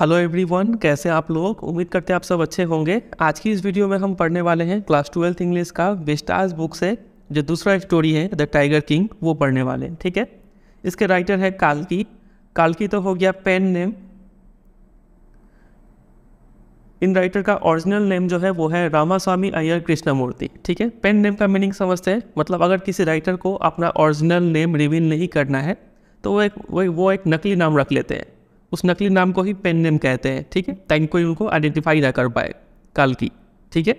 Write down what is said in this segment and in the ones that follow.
Hello everyone कैसे आप लोग उम्मीद करते हैं आप सब अच्छे होंगे आज की इस वीडियो में हम पढ़ने वाले हैं क्लास ट्वेल्थ इंग्लिश का विस्टाज बुक से जो दूसरा स्टोरी है द टाइगर किंग वो पढ़ने वाले हैं ठीक है इसके राइटर है कालकी कालकी तो हो गया पेन नेम इन राइटर का ओरिजिनल नेम जो है वो है रामास्वामी अय्यर कृष्णमूर्ति ठीक है पेन नेम का मीनिंग समझते हैं मतलब अगर किसी राइटर को अपना ओरिजिनल नेम रिवील नहीं करना है तो वो एक वो एक नकली नाम रख लेते हैं उस नकली नाम को ही पेन नेम कहते हैं ठीक है ताकि कोई उनको आइडेंटिफाई ना कर पाए की ठीक है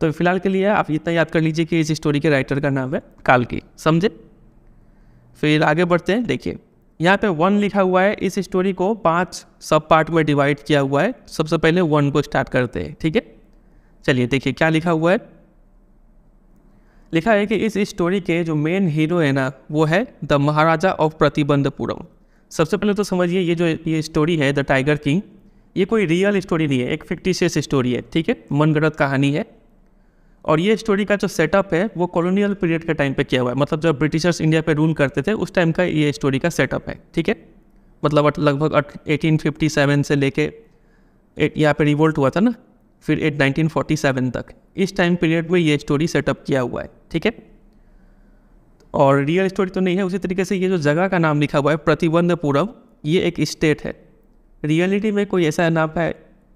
तो फिलहाल के लिए आप इतना याद कर लीजिए कि इस स्टोरी के राइटर का नाम है काल की समझे फिर आगे बढ़ते हैं देखिए यहाँ पे वन लिखा हुआ है इस स्टोरी को पांच सब पार्ट में डिवाइड किया हुआ है सबसे पहले वन को स्टार्ट करते हैं ठीक है चलिए देखिए क्या लिखा हुआ है लिखा है कि इस स्टोरी के जो मेन हीरो है ना वो है द महाराजा ऑफ प्रतिबंधपुरम सबसे पहले तो समझिए ये जो ये स्टोरी है द टाइगर किंग ये कोई रियल स्टोरी नहीं है एक फिक्टिशियस स्टोरी है ठीक है मनगढ़ंत कहानी है और ये स्टोरी का जो सेटअप है वो कॉलोनियल पीरियड के टाइम पे किया हुआ है मतलब जब ब्रिटिशर्स इंडिया पे रूल करते थे उस टाइम का ये स्टोरी का सेटअप है ठीक है मतलब लगभग सेवन से लेके यहाँ पे रिवोल्ट हुआ था ना फिर एट सेवन तक इस टाइम पीरियड में ये स्टोरी सेटअप किया हुआ है ठीक है और रियल स्टोरी तो नहीं है उसी तरीके से ये जो जगह का नाम लिखा हुआ है प्रतिबंधपुरम ये एक स्टेट है रियलिटी में कोई ऐसा नाम है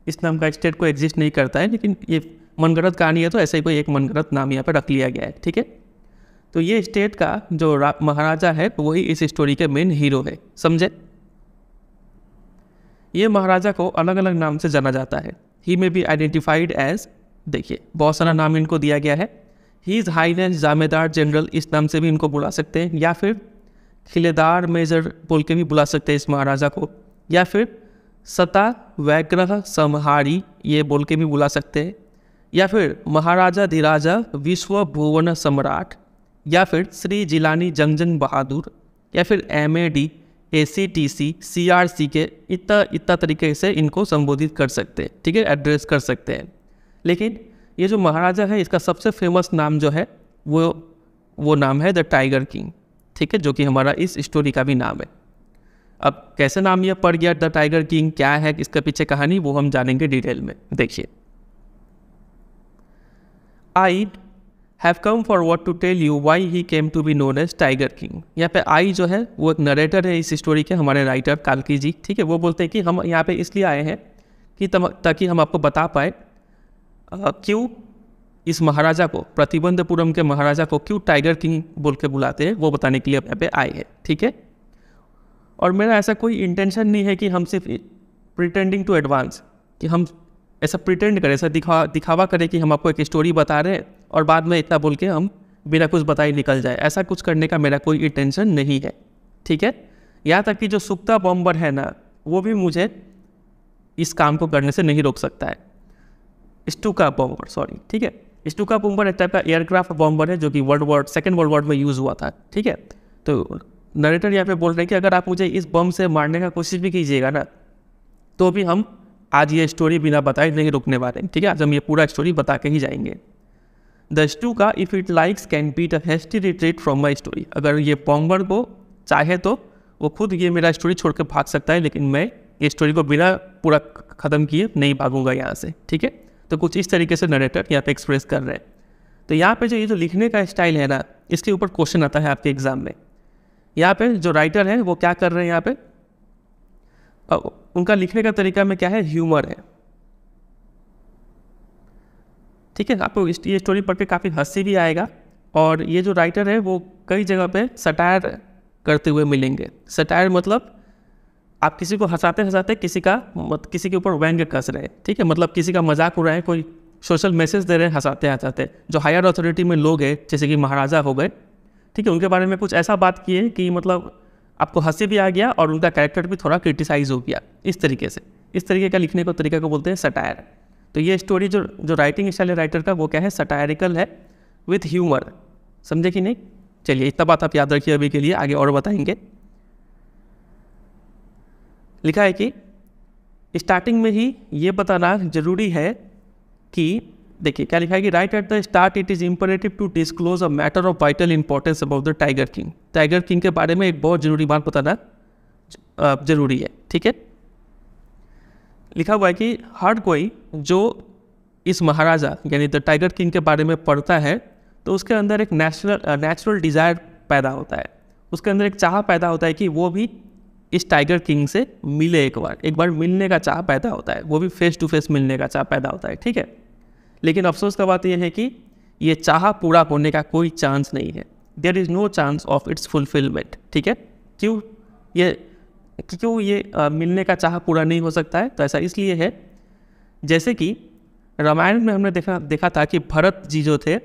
इस नाम का स्टेट कोई एग्जिस्ट नहीं करता है लेकिन ये मनगढ़ंत कहानी है तो ऐसे ही कोई एक मनगढ़ंत नाम यहाँ पर रख लिया गया है ठीक है तो ये स्टेट का जो महाराजा है वही इस स्टोरी के मेन हीरो है समझे ये महाराजा को अलग अलग नाम से जाना जाता है he may be identified as देखिए बहुत सारा नाम इनको दिया गया है हीज हाईनेस जामेदार जनरल इस नाम से भी इनको बुला सकते हैं या फिर खिलेदार मेजर बोल के भी बुला सकते हैं इस महाराजा को या फिर सता वैग्रह समहारी ये बोल के भी बुला सकते हैं या फिर महाराजा धीराजा विश्व भुवन सम्राट या फिर श्री जिलानी जंगजन बहादुर या फिर M A D A C T C C R C के इतना इतना तरीके से इनको संबोधित कर सकते हैं ठीक है एड्रेस कर सकते हैं लेकिन ये जो महाराजा है इसका सबसे फेमस नाम जो है वो वो नाम है द टाइगर किंग ठीक है जो कि हमारा इस स्टोरी का भी नाम है अब कैसे नाम यह पड़ गया द टाइगर किंग क्या है इसके पीछे कहानी वो हम जानेंगे डिटेल में देखिए I have come for what to tell you why he came to be known as tiger king यहाँ पे आई जो है वो एक नरेटर है इस स्टोरी के हमारे राइटर कालकी जी ठीक है वो बोलते हैं कि हम यहाँ पे इसलिए आए हैं कि ताकि हम आपको बता पाए क्यों इस महाराजा को प्रतिबंधपुरम के महाराजा को क्यों टाइगर किंग बोल के बुलाते हैं वो बताने के लिए यहाँ पे आए हैं ठीक है और मेरा ऐसा कोई इंटेंशन नहीं है कि हम सिर्फ प्रिटेंडिंग टू एडवांस कि हम ऐसा प्रिटेंड करें ऐसा दिखा दिखावा करें कि हम आपको एक स्टोरी बता रहे हैं और बाद में इतना बोल के हम बिना कुछ बताए निकल जाए ऐसा कुछ करने का मेरा कोई इंटेंशन नहीं है ठीक है यहाँ तक कि जो सुक्ता बॉम्बर है ना वो भी मुझे इस काम को करने से नहीं रोक सकता है स्टूका बॉम्बर सॉरी ठीक है स्टूका बॉम्बर एक टाइप का एयरक्राफ्ट बॉम्बर है जो कि world war second world war में यूज़ हुआ था ठीक है तो नरेटर यहाँ पे बोल रहे हैं कि अगर आप मुझे इस बम से मारने का कोशिश भी कीजिएगा ना तो भी हम आज ये स्टोरी बिना बताए नहीं रुकने वाले ठीक है आज हम ये पूरा स्टोरी बता के ही जाएंगे the Stuka if it likes can beat a hasty retreat from my story अगर ये बॉम्बर को चाहे तो वो खुद ये मेरा स्टोरी छोड़ के भाग सकता है लेकिन मैं ये स्टोरी को बिना पूरा ख़त्म किए नहीं भागूंगा यहाँ से ठीक है तो कुछ इस तरीके से नरेटर यहाँ पे एक्सप्रेस कर रहे हैं तो यहाँ पे जो ये जो लिखने का स्टाइल है ना इसके ऊपर क्वेश्चन आता है आपके एग्ज़ाम में यहाँ पे जो राइटर है वो क्या कर रहे हैं यहाँ पे उनका लिखने का तरीका में क्या है ह्यूमर है ठीक है आपको ये स्टोरी पढ़ के काफ़ी हंसी भी आएगा और ये जो राइटर है वो कई जगह पे सटायर करते हुए मिलेंगे सटायर मतलब आप किसी को हंसाते हंसाते किसी का किसी के ऊपर व्यंग कस रहे हैं ठीक है मतलब किसी का मजाक उड़ा है कोई सोशल मैसेज दे रहे हैं हंसाते हंसाते जो हायर अथॉरिटी में लोग हैं जैसे कि महाराजा हो गए ठीक है उनके बारे में कुछ ऐसा बात किए कि मतलब आपको हंसी भी आ गया और उनका कैरेक्टर भी थोड़ा क्रिटिसाइज हो गया इस तरीके से इस तरीके का लिखने को तरीका को बोलते हैं सटायर तो ये स्टोरी जो जो राइटिंग स्टाइल है राइटर का वो क्या है सटायरिकल है विथ ह्यूमर समझे कि नहीं चलिए इतना बात आप याद रखिए अभी के लिए आगे और बताएंगे लिखा है कि स्टार्टिंग में ही ये बताना जरूरी है कि देखिए क्या लिखा है कि right at the start it is imperative to disclose a matter of vital importance about the tiger king tiger king के बारे में एक बहुत ज़रूरी बात बताना ज़रूरी है ठीक है लिखा हुआ है कि हर कोई जो इस महाराजा यानी द टाइगर किंग के बारे में पढ़ता है तो उसके अंदर एक नेचुरल नेचुरल डिज़ायर पैदा होता है उसके अंदर एक चाह पैदा होता है कि वो भी इस टाइगर किंग से मिले एक बार एक बार मिलने का चाह पैदा होता है वो भी फेस टू फेस मिलने का चाह पैदा होता है ठीक है लेकिन अफसोस का बात यह है कि ये चाह पूरा होने का कोई चांस नहीं है there is no chance of its fulfilment ठीक है क्यों ये क्यों ये आ, मिलने का चाह पूरा नहीं हो सकता है तो ऐसा इसलिए है जैसे कि रामायण में हमने देखा देखा था कि भरत जी जो थे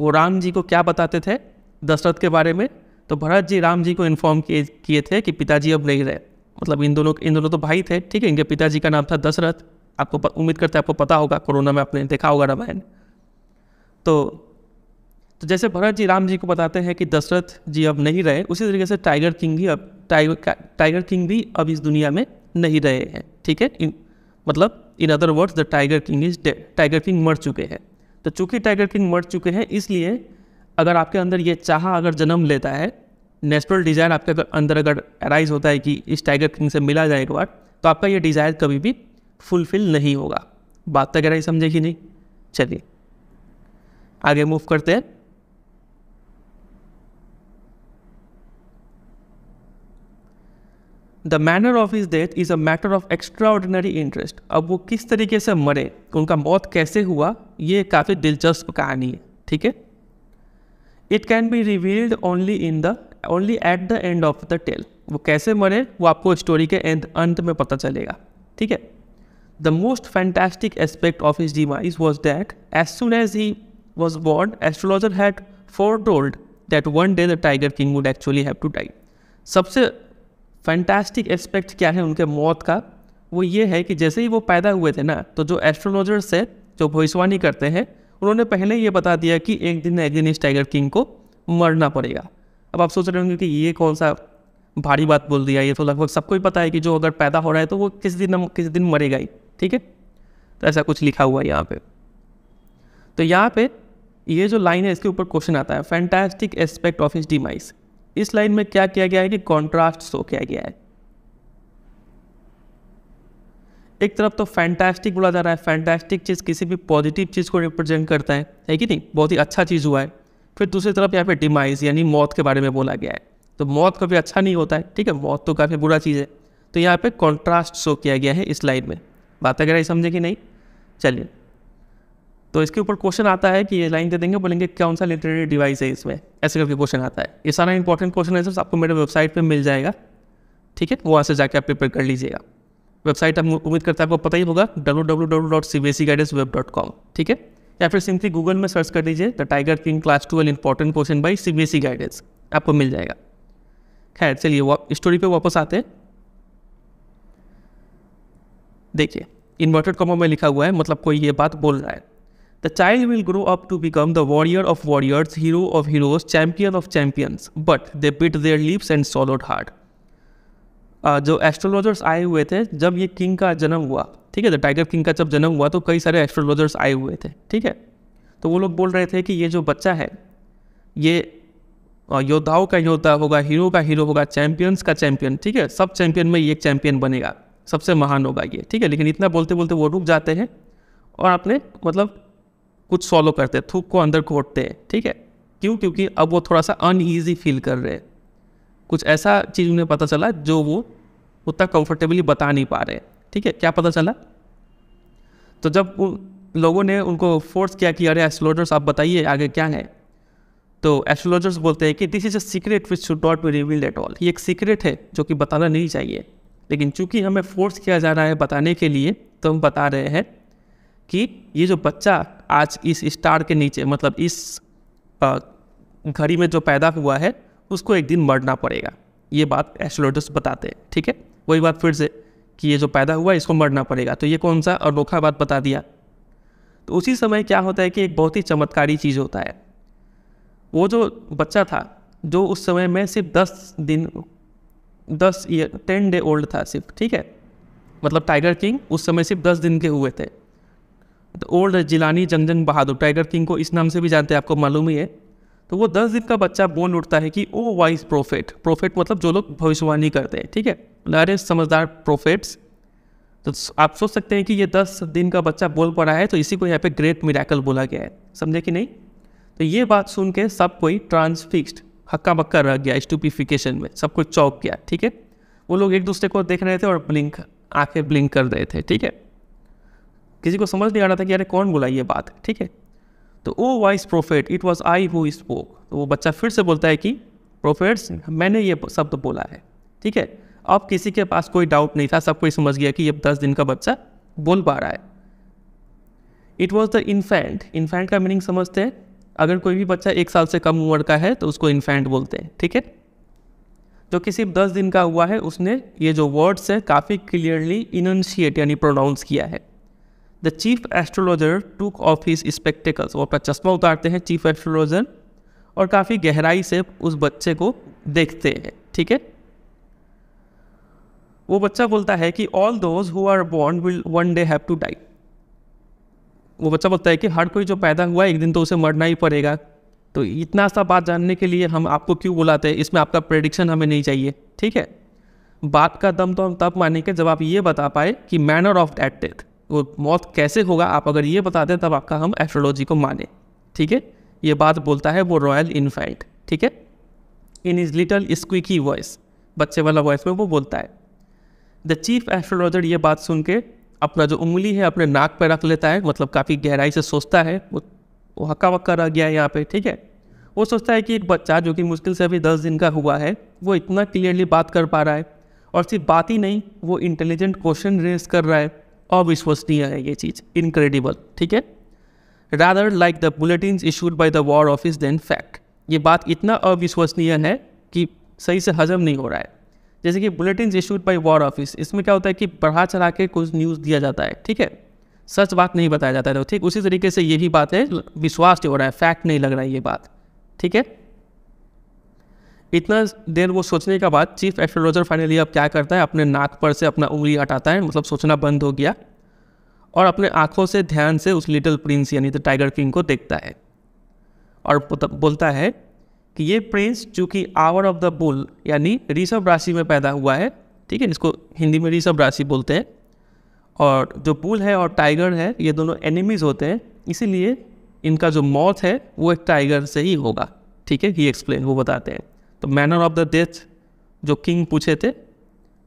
वो राम जी को क्या बताते थे दशरथ के बारे में तो भरत जी राम जी को इन्फॉर्म किए किए थे कि पिताजी अब नहीं रहे मतलब इन दोनों इन दोनों तो भाई थे ठीक है इनके पिताजी का नाम था दशरथ आपको उम्मीद करते आपको पता होगा कोरोना में आपने देखा होगा रामायण तो तो जैसे भरत जी राम जी को बताते हैं कि दशरथ जी अब नहीं रहे उसी तरीके से टाइगर किंग भी अब टाइगर टाइगर किंग भी अब इस दुनिया में नहीं रहे हैं ठीक है इन, मतलब in other words the tiger king is tiger king मर चुके हैं तो चूंकि टाइगर किंग मर चुके हैं इसलिए अगर आपके अंदर ये चाह अगर जन्म लेता है नेचुरल डिज़ायर आपके अंदर अगर अराइज होता है कि इस टाइगर किंग से मिला जाए एक बार तो आपका ये डिज़ायर कभी भी फुलफिल नहीं होगा बात तो गहराई समझे कि नहीं चलिए आगे मूव करते हैं the manner of his death is a matter of extraordinary interest अब वो किस तरीके से मरे उनका मौत कैसे हुआ ये काफ़ी दिलचस्प कहानी है ठीक है it can be revealed only in the only at the end of the tale वो कैसे मरे वो आपको स्टोरी के अंत में पता चलेगा ठीक है the most fantastic aspect of his device was that as soon as he was born astrologer had foretold that one day the tiger king would actually have to die सबसे fantastic aspect क्या है उनके मौत का वो ये है कि जैसे ही वो पैदा हुए थे ना तो जो एस्ट्रोलॉजर्स है जो भविष्यवाणी करते हैं उन्होंने पहले ये बता दिया कि एक दिन एक दिन इस टाइगर किंग को मरना पड़ेगा अब आप सोच रहे होंगे कि ये कौन सा भारी बात बोल दिया ये तो लगभग सबको ही पता है कि जो अगर पैदा हो रहा है तो वो किस दिन न, किस दिन मरेगा ही ठीक है तो ऐसा कुछ लिखा हुआ है यहाँ पे तो यहाँ पे ये जो लाइन है इसके ऊपर क्वेश्चन आता है fantastic aspect of his demise इस लाइन में क्या किया गया है कि कॉन्ट्रास्ट शो किया गया है एक तरफ तो फैंटास्टिक बोला जा रहा है फैंटास्टिक चीज़ किसी भी पॉजिटिव चीज़ को रिप्रेजेंट करता है है कि नहीं बहुत ही अच्छा चीज़ हुआ है फिर दूसरी तरफ यहाँ पे डिमाइज यानी मौत के बारे में बोला गया है तो मौत कभी अच्छा नहीं होता है ठीक है मौत तो काफ़ी बुरा चीज़ है तो यहाँ पर कॉन्ट्रास्ट शो किया गया है इस लाइन में बात अगर समझे कि नहीं चलिए तो इसके ऊपर क्वेश्चन आता है कि ये लाइन दे देंगे बोलेंगे कौन सा लिटरेरी डिवाइस है इसमें ऐसे करके क्वेश्चन आता है ये सारा इंपॉर्टेंट क्वेश्चन आंसर आपको मेरे वेबसाइट पर मिल जाएगा ठीक है वहाँ से जाके आप प्रिपेयर कर लीजिएगा वेबसाइट आप उम्मीद करते हैं आपको पता ही होगा W W W dot C B guidance web dot com ठीक है या फिर सिंपली गूगल में सर्च कर दीजिए the tiger king class twelve important question by C B S guidance आपको मिल जाएगा खैर चलिए स्टोरी पे वापस आते हैं देखिए इन्वर्टेड कॉमो में लिखा हुआ है मतलब कोई ये बात बोल रहा है the child will grow up to become the warrior of warriors hero of heroes champion of champions but they bit their lips and swallowed hard जो एस्ट्रोलॉजर्स आए हुए थे जब ये किंग का जन्म हुआ ठीक है तो टाइगर किंग का जब जन्म हुआ तो कई सारे एस्ट्रोलॉजर्स आए हुए थे ठीक है तो वो लोग बोल रहे थे कि ये जो बच्चा है ये योद्धाओं का योद्धा होगा हीरो का हीरो होगा चैंपियंस का चैंपियन ठीक है सब चैंपियन में ये एक चैंपियन बनेगा सबसे महान होगा ये ठीक है लेकिन इतना बोलते बोलते वो रुक जाते हैं और अपने मतलब कुछ सॉलो करते हैं थूक को अंदर खोटते हैं ठीक है क्यों क्योंकि अब वो थोड़ा सा अनईजी फील कर रहे हैं कुछ ऐसा चीज़ उन्हें पता चला जो वो उतना कंफर्टेबली बता नहीं पा रहे ठीक है क्या पता चला तो जब लोगों ने उनको फोर्स किया कि अरे एस्ट्रोलॉजर्स आप बताइए आगे क्या है तो एस्ट्रोलॉजर्स बोलते हैं कि this is a secret which should not be revealed at all ये एक सीक्रेट है जो कि बताना नहीं चाहिए लेकिन चूंकि हमें फोर्स किया जा रहा है बताने के लिए तो हम बता रहे हैं कि ये जो बच्चा आज इस स्टार के नीचे मतलब इस घड़ी में जो पैदा हुआ है उसको एक दिन मरना पड़ेगा ये बात एस्ट्रोलॉजर्स बताते हैं ठीक है वही बात फिर से कि ये जो पैदा हुआ इसको मरना पड़ेगा तो ये कौन सा अनोखा बात बता दिया तो उसी समय क्या होता है कि एक बहुत ही चमत्कारी चीज़ होता है वो जो बच्चा था जो उस समय में सिर्फ दस दिन दस ईयर टेन डे ओल्ड था सिर्फ ठीक है मतलब टाइगर किंग उस समय सिर्फ दस दिन के हुए थे तो old Jilani Jungjung Bahadur tiger king को इस नाम से भी जानते हैं आपको मालूम ही है तो वो दस दिन का बच्चा बोल उठता है कि ओ वाइज प्रोफेट प्रोफेट मतलब जो लोग भविष्यवाणी करते हैं ठीक है अरे समझदार प्रोफेट्स तो आप सोच सकते हैं कि ये दस दिन का बच्चा बोल पड़ा है तो इसी को यहाँ पे ग्रेट मिराकल बोला गया है समझे कि नहीं तो ये बात सुन के सब कोई ट्रांसफिक्स्ड हक्का बक्का रह गया स्टूपिफिकेशन में सब कुछ चौक गया ठीक है वो लोग एक दूसरे को देख रहे थे और ब्लिंक आंखें ब्लिंक कर रहे थे ठीक है किसी को समझ नहीं आ रहा था कि अरे कौन बोला ये बात ठीक है तो O wise prophet it was I who spoke तो वो बच्चा फिर से बोलता है कि प्रोफेट्स मैंने ये शब्द बोला है ठीक है अब किसी के पास कोई डाउट नहीं था सब कोई समझ गया कि ये दस दिन का बच्चा बोल पा रहा है it was the infant infant का मीनिंग समझते हैं अगर कोई भी बच्चा एक साल से कम उम्र का है तो उसको इन्फेंट बोलते हैं ठीक है जो किसी दस दिन का हुआ है उसने ये जो वर्ड्स है काफ़ी क्लियरली इनशिएट यानी प्रोनाउंस किया है the chief astrologer took off his spectacles वो अपना चश्मा उतारते हैं चीफ एस्ट्रोलॉजर और काफ़ी गहराई से उस बच्चे को देखते हैं ठीक है वो बच्चा बोलता है कि all those who are born will one day have to die वो बच्चा बोलता है कि हर कोई जो पैदा हुआ है एक दिन तो उसे मरना ही पड़ेगा तो इतना सा बात जानने के लिए हम आपको क्यों बुलाते हैं इसमें आपका प्रेडिक्शन हमें नहीं चाहिए ठीक है बात का दम तो हम तब मानेंगे जब आप ये बता पाए कि मैनर ऑफ डैट डेथ वो मौत कैसे होगा आप अगर ये बता दें तब आपका हम एस्ट्रोलॉजी को माने ठीक है ये बात बोलता है वो रॉयल इनफाइट ठीक है in his little squeaky voice बच्चे वाला वॉइस में वो बोलता है द चीफ एस्ट्रोलॉजर ये बात सुन के अपना जो उंगली है अपने नाक पर रख लेता है मतलब काफ़ी गहराई से सोचता है वो हक्का वक्का रह गया है यहाँ पे ठीक है वो सोचता है कि एक बच्चा जो कि मुश्किल से अभी दस दिन का हुआ है वो इतना क्लियरली बात कर पा रहा है और सिर्फ बात ही नहीं वो इंटेलिजेंट क्वेश्चन रेस कर रहा है अविश्वसनीय है ये चीज़ इनक्रेडिबल ठीक है rather like the bulletin issued by the war office than fact ये बात इतना अविश्वसनीय है कि सही से हजम नहीं हो रहा है जैसे कि bulletin issued by war office इसमें क्या होता है कि बढ़ा चढ़ा के कुछ न्यूज़ दिया जाता है ठीक है सच बात नहीं बताया जाता है तो ठीक उसी तरीके से यही बात है विश्वास नहीं हो रहा है फैक्ट नहीं लग रहा है ये बात ठीक है इतना देर वो सोचने के बाद चीफ एस्ट्रोलॉजर फाइनली अब क्या करता है अपने नाक पर से अपना उंगली हटाता है मतलब सोचना बंद हो गया और अपने आँखों से ध्यान से उस लिटिल प्रिंस यानी तो टाइगर किंग को देखता है और बोलता है कि ये प्रिंस चूँकि आवर ऑफ द बुल यानी ऋषभ राशि में पैदा हुआ है ठीक है इसको हिंदी में ऋषभ राशि बोलते हैं और जो बुल है और टाइगर है ये दोनों एनिमीज़ होते हैं इसीलिए इनका जो मौत है वो एक टाइगर से ही होगा ठीक है ये एक्सप्लेन वो बताते हैं तो मैनर ऑफ द डेथ जो किंग पूछे थे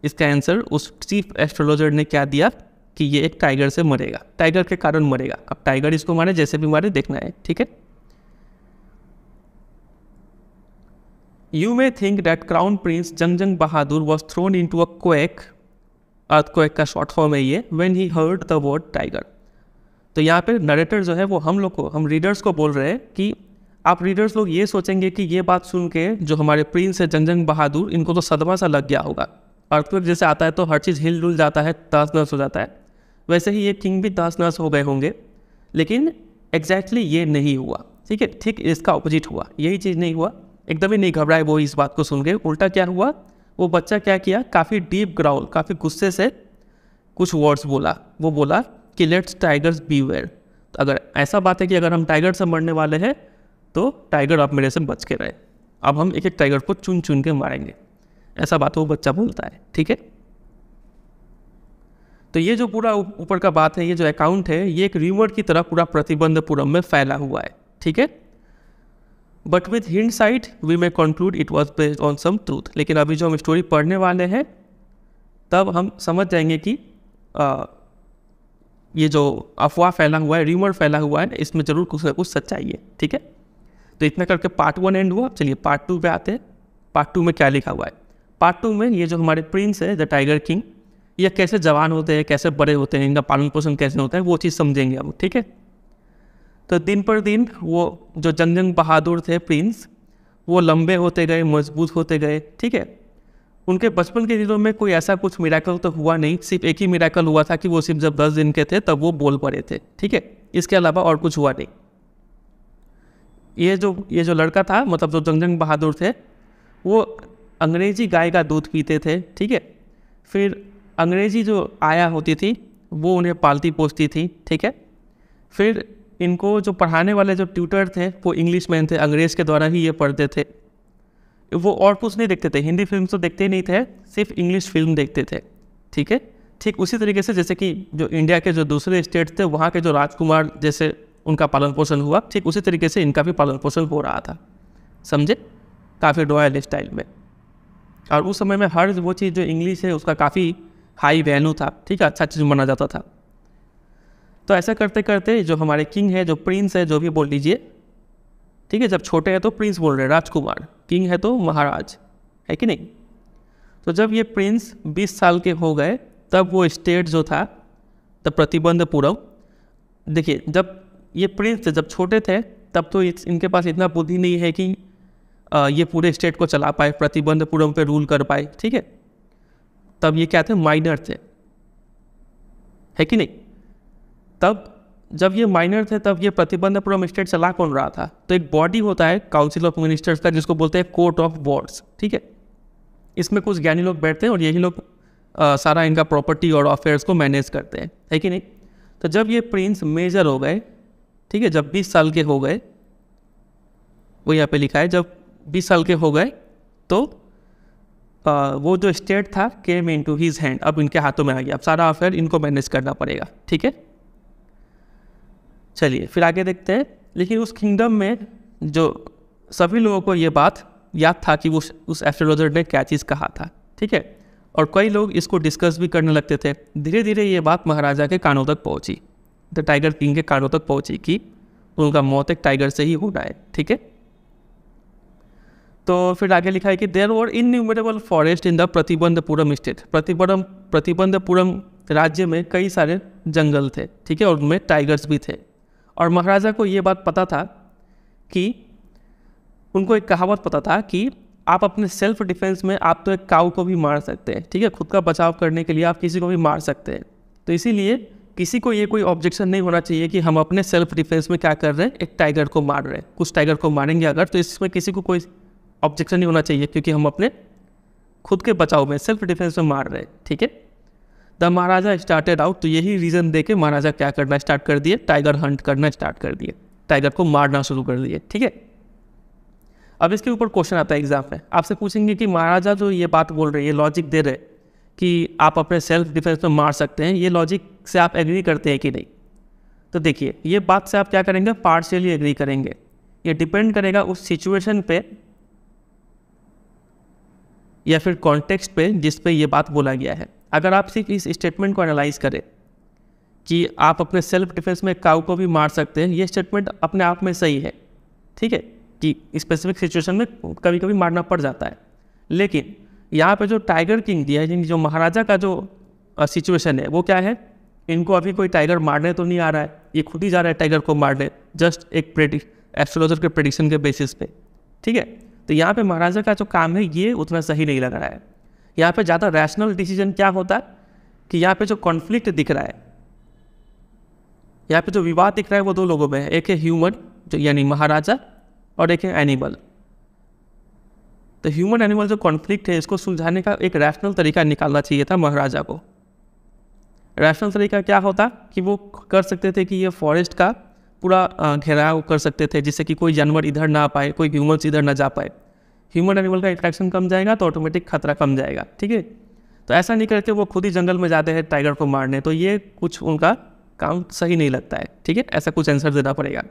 इसका आंसर उस चीफ एस्ट्रोलॉजर ने क्या दिया कि ये एक टाइगर से मरेगा टाइगर के कारण मरेगा अब टाइगर इसको मारे जैसे भी मारे देखना है ठीक है think may crown prince Jung Jung Bahadur was thrown into a quake earthquake का शॉर्ट फॉर्म है ये when he heard the word tiger तो यहाँ पे नरेटर जो है वो हम लोग को हम रीडर्स को बोल रहे हैं कि आप रीडर्स लोग ये सोचेंगे कि ये बात सुन के जो हमारे प्रिंस है जंगजंग बहादुर इनको तो सदमा सा लग गया होगा अर्थवेक जैसे आता है तो हर चीज़ हिल डुल जाता है तहस नहस हो जाता है वैसे ही ये किंग भी तहस नहस हो गए होंगे लेकिन एग्जैक्टली exactly ये नहीं हुआ ठीक है ठीक इसका ऑपोजिट हुआ यही चीज़ नहीं हुआ एकदम ही नहीं घबराए वो इस बात को सुन के उल्टा क्या हुआ वो बच्चा क्या किया काफ़ी डीप ग्राउल काफ़ी गुस्से से कुछ वर्ड्स बोला वो बोला कि लेट्स टाइगर्स बी वेयर अगर ऐसा बात है कि अगर हम टाइगर से मरने वाले हैं तो टाइगर आप मेरे से बच के रहे अब हम एक एक टाइगर को चुन चुन के मारेंगे ऐसा बात वो बच्चा बोलता है ठीक है तो ये जो पूरा ऊपर का बात है ये जो अकाउंट है ये एक रिमोट की तरह पूरा प्रतिबंध पूरम में फैला हुआ है ठीक है but with hindsight we may conclude it was based on some truth लेकिन अभी जो हम स्टोरी पढ़ने वाले हैं तब हम समझ जाएंगे कि आ, ये जो अफवाह फैला हुआ है रिमोट फैला हुआ है इसमें ज़रूर कुछ ना कुछ सच्चाई है ठीक है तो इतना करके पार्ट वन एंड हुआ चलिए पार्ट टू पे आते हैं पार्ट टू में क्या लिखा हुआ है पार्ट टू में ये जो हमारे प्रिंस है द टाइगर किंग ये कैसे जवान होते हैं कैसे बड़े होते हैं इनका पालन पोषण कैसे होता है वो चीज़ समझेंगे हम ठीक है तो दिन पर दिन वो जो जंग जंग बहादुर थे प्रिंस वो लंबे होते गए मजबूत होते गए ठीक है उनके बचपन के दिनों में कोई ऐसा कुछ मिराकल तो हुआ नहीं सिर्फ एक ही मिराकल हुआ था कि वो सिर्फ जब दस दिन के थे तब वो बोल पड़े थे ठीक है इसके अलावा और कुछ हुआ नहीं ये जो ये जो लड़का था मतलब जो जंग जंग बहादुर थे वो अंग्रेजी गाय का दूध पीते थे ठीक है फिर अंग्रेजी जो आया होती थी वो उन्हें पालती पोसती थी ठीक है फिर इनको जो पढ़ाने वाले जो ट्यूटर थे वो इंग्लिश मैन थे अंग्रेज़ के द्वारा ही ये पढ़ते थे वो और कुछ नहीं देखते थे हिंदी फिल्म तो देखते ही नहीं थे सिर्फ इंग्लिश फिल्म देखते थे ठीक है ठीक उसी तरीके से जैसे कि जो इंडिया के जो दूसरे स्टेट थे वहाँ के जो राजकुमार जैसे उनका पालन पोषण हुआ ठीक उसी तरीके से इनका भी पालन पोषण हो रहा था समझे काफ़ी रॉयल स्टाइल में और उस समय में हर वो चीज़ जो इंग्लिश है उसका काफ़ी हाई वैल्यू था ठीक है अच्छा चीज़ माना जाता था तो ऐसा करते करते जो हमारे किंग है जो प्रिंस है जो भी बोल लीजिए ठीक है जब छोटे हैं तो प्रिंस बोल रहे हैं राजकुमार किंग है तो महाराज है कि नहीं तो जब ये प्रिंस 20 साल के हो गए तब वो स्टेट जो था द प्रतिबंध पूर्व देखिए जब ये प्रिंस थे जब छोटे थे तब तो इनके पास इतना बुद्धि नहीं है कि ये पूरे स्टेट को चला पाए प्रतिबंध पूर्व पर रूल कर पाए ठीक है तब ये क्या थे माइनर थे है कि नहीं तब जब ये माइनर थे तब ये प्रतिबंधपुरम स्टेट चला कौन रहा था तो एक बॉडी होता है काउंसिल ऑफ मिनिस्टर्स का जिसको बोलते हैं कोर्ट ऑफ वार्ड्स ठीक है इसमें कुछ ज्ञानी लोग बैठते हैं और यही लोग आ, सारा इनका प्रॉपर्टी और अफेयर्स को मैनेज करते हैं है कि नहीं तो जब ये प्रिंस मेजर हो गए ठीक है जब बीस साल के हो गए वो यहाँ पे लिखा है जब बीस साल के हो गए तो आ, वो जो स्टेट था came into his hand अब इनके हाथों में आ गया अब सारा अफेयर इनको मैनेज करना पड़ेगा ठीक है चलिए फिर आगे देखते हैं लेकिन उस किंगडम में जो सभी लोगों को ये बात याद था कि उस उस एस्ट्रोलॉजर ने क्या चीज़ कहा था ठीक है और कई लोग इसको डिस्कस भी करने लगते थे धीरे धीरे ये बात महाराजा के कानों तक पहुंची द टाइगर किंग के कानों तक कि उनका मौत एक टाइगर से ही होना है ठीक है तो फिर आगे लिखा है कि there were innumerable forest in the Pratibandhpuram state Pratibandham Pratibandhpuram राज्य में कई सारे जंगल थे ठीक है और उनमें टाइगर्स भी थे और महाराजा को ये बात पता था कि उनको एक कहावत पता था कि आप अपने सेल्फ डिफेंस में आप तो एक काऊ को भी मार सकते हैं ठीक है खुद का बचाव करने के लिए आप किसी को भी मार सकते हैं तो इसीलिए किसी को ये कोई ऑब्जेक्शन नहीं होना चाहिए कि हम अपने सेल्फ डिफेंस में क्या कर रहे हैं एक टाइगर को मार रहे हैं कुछ टाइगर को मारेंगे अगर तो इसमें किसी को कोई ऑब्जेक्शन नहीं होना चाहिए क्योंकि हम अपने खुद के बचाव में सेल्फ डिफेंस में मार रहे हैं ठीक है द महाराजा स्टार्टेड आउट तो यही रीज़न दे के महाराजा क्या करना स्टार्ट कर दिए टाइगर हंट करना स्टार्ट कर दिए टाइगर को मारना शुरू कर दिए ठीक है अब इसके ऊपर क्वेश्चन आता है एग्जाम में आपसे पूछेंगे कि महाराजा जो ये बात बोल रहे हैं ये लॉजिक दे रहे कि आप अपने सेल्फ डिफेंस में मार सकते हैं ये लॉजिक से आप एग्री करते हैं कि नहीं तो देखिए ये बात से आप क्या करेंगे पार्शियली एग्री करेंगे ये डिपेंड करेगा उस सिचुएशन पे या फिर कॉन्टेक्स्ट पे जिस पे ये बात बोला गया है अगर आप सिर्फ इस स्टेटमेंट को एनालाइज करें कि आप अपने सेल्फ डिफेंस में काउ को भी मार सकते हैं ये स्टेटमेंट अपने आप में सही है ठीक है कि स्पेसिफिक सिचुएशन में कभी कभी मारना पड़ जाता है लेकिन यहाँ पे जो टाइगर किंग दिया है जो महाराजा का जो सिचुएशन है वो क्या है इनको अभी कोई टाइगर मारने तो नहीं आ रहा है ये खुद ही जा रहा है टाइगर को मारने जस्ट एक प्रेडिक एस्ट्रोलॉजर के प्रेडिक्शन के बेसिस पे ठीक है तो यहाँ पे महाराजा का जो काम है ये उतना सही नहीं लग रहा है यहाँ पे ज़्यादा रैशनल डिसीजन क्या होता है कि यहाँ पे जो कॉन्फ्लिक्ट दिख रहा है यहाँ पे जो विवाद दिख रहा है वो दो लोगों में है एक है ह्यूमन जो यानी महाराजा और एक है एनिमल तो ह्यूमन एनिमल जो कॉन्फ्लिक्ट है इसको सुलझाने का एक रैशनल तरीका निकालना चाहिए था महाराजा को रैशनल तरीका क्या होता कि वो कर सकते थे कि ये फॉरेस्ट का पूरा घेराव कर सकते थे जिससे कि कोई जानवर इधर ना आ पाए कोई ह्यूमन्स इधर ना जा पाए ह्यूमन एनिमल का इंट्रैक्शन कम जाएगा तो ऑटोमेटिक खतरा कम जाएगा ठीक है तो ऐसा नहीं करके वो खुद ही जंगल में जाते हैं टाइगर को मारने तो ये कुछ उनका काम सही नहीं लगता है ठीक है ऐसा कुछ आंसर देना पड़ेगा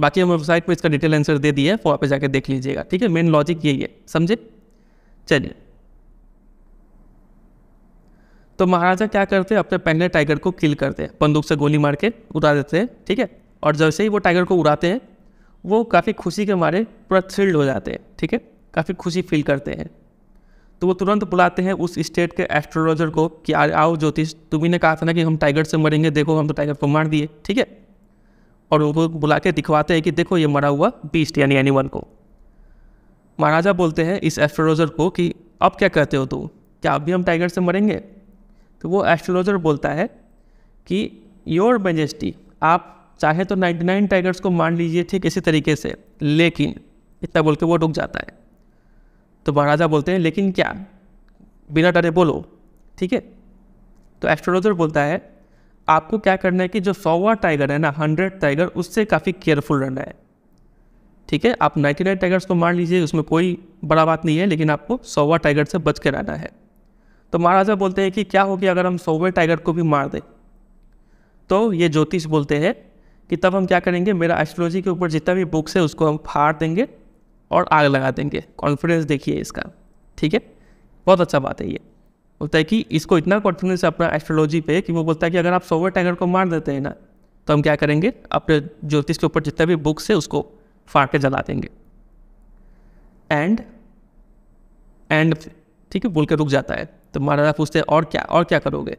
बाकी हम वेबसाइट पर इसका डिटेल आंसर दे दिया है वहाँ पर जाकर देख लीजिएगा ठीक है मेन लॉजिक यही है समझे चलिए तो महाराजा क्या करते हैं अपने पहले टाइगर को किल करते हैं बंदूक से गोली मार के उड़ा देते हैं ठीक है और जैसे ही वो टाइगर को उड़ाते हैं वो काफ़ी खुशी के मारे पूरा थ्रिल्ड हो जाते हैं ठीक है काफ़ी खुशी फील करते हैं तो वो तुरंत बुलाते हैं उस स्टेट के एस्ट्रोलॉजर को कि आओ ज्योतिष तुम्हें कहा था ना कि हम टाइगर से मरेंगे देखो हम तो टाइगर को मार दिए ठीक है और वो बुला के दिखवाते हैं कि देखो ये मरा हुआ बीस्ट यानी एनिमल को महाराजा बोलते हैं इस एस्ट्रोलॉजर को कि अब क्या कहते हो तुम क्या अब भी हम टाइगर से मरेंगे तो वो एस्ट्रोलॉजर बोलता है कि योर मेजेस्टी आप चाहे तो 99 टाइगर्स को मान लीजिए ठीक इसी तरीके से लेकिन इतना बोल के वो रुक जाता है तो महाराजा बोलते हैं लेकिन क्या बिना डरे बोलो ठीक है तो एस्ट्रोलॉजर बोलता है आपको क्या करना है कि जो सौवा टाइगर है ना हंड्रेड टाइगर उससे काफ़ी केयरफुल रहना है ठीक है आप नाइन्टी नाइन टाइगर्स को मार लीजिए उसमें कोई बड़ा बात नहीं है लेकिन आपको सौवा टाइगर से बच के रहना है तो महाराजा बोलते हैं कि क्या हो अगर हम सौवे टाइगर को भी मार दें तो ये ज्योतिष बोलते हैं कि तब हम क्या करेंगे मेरा एस्ट्रोलॉजी के ऊपर जितना भी बुक्स है उसको हम फाड़ देंगे और आग लगा देंगे कॉन्फिडेंस देखिए इसका ठीक है बहुत अच्छा बात है ये बोलता है कि इसको इतना कॉन्फिडेंस है अपना एस्ट्रोलॉजी पे कि वो बोलता है कि अगर आप सोवर टाइगर को मार देते हैं ना तो हम क्या करेंगे अपने ज्योतिष के ऊपर जितना भी बुक्स है उसको फाड़ के जला देंगे एंड एंड ठीक है बोल के रुक जाता है तो महाराजा पूछते हैं और क्या और क्या करोगे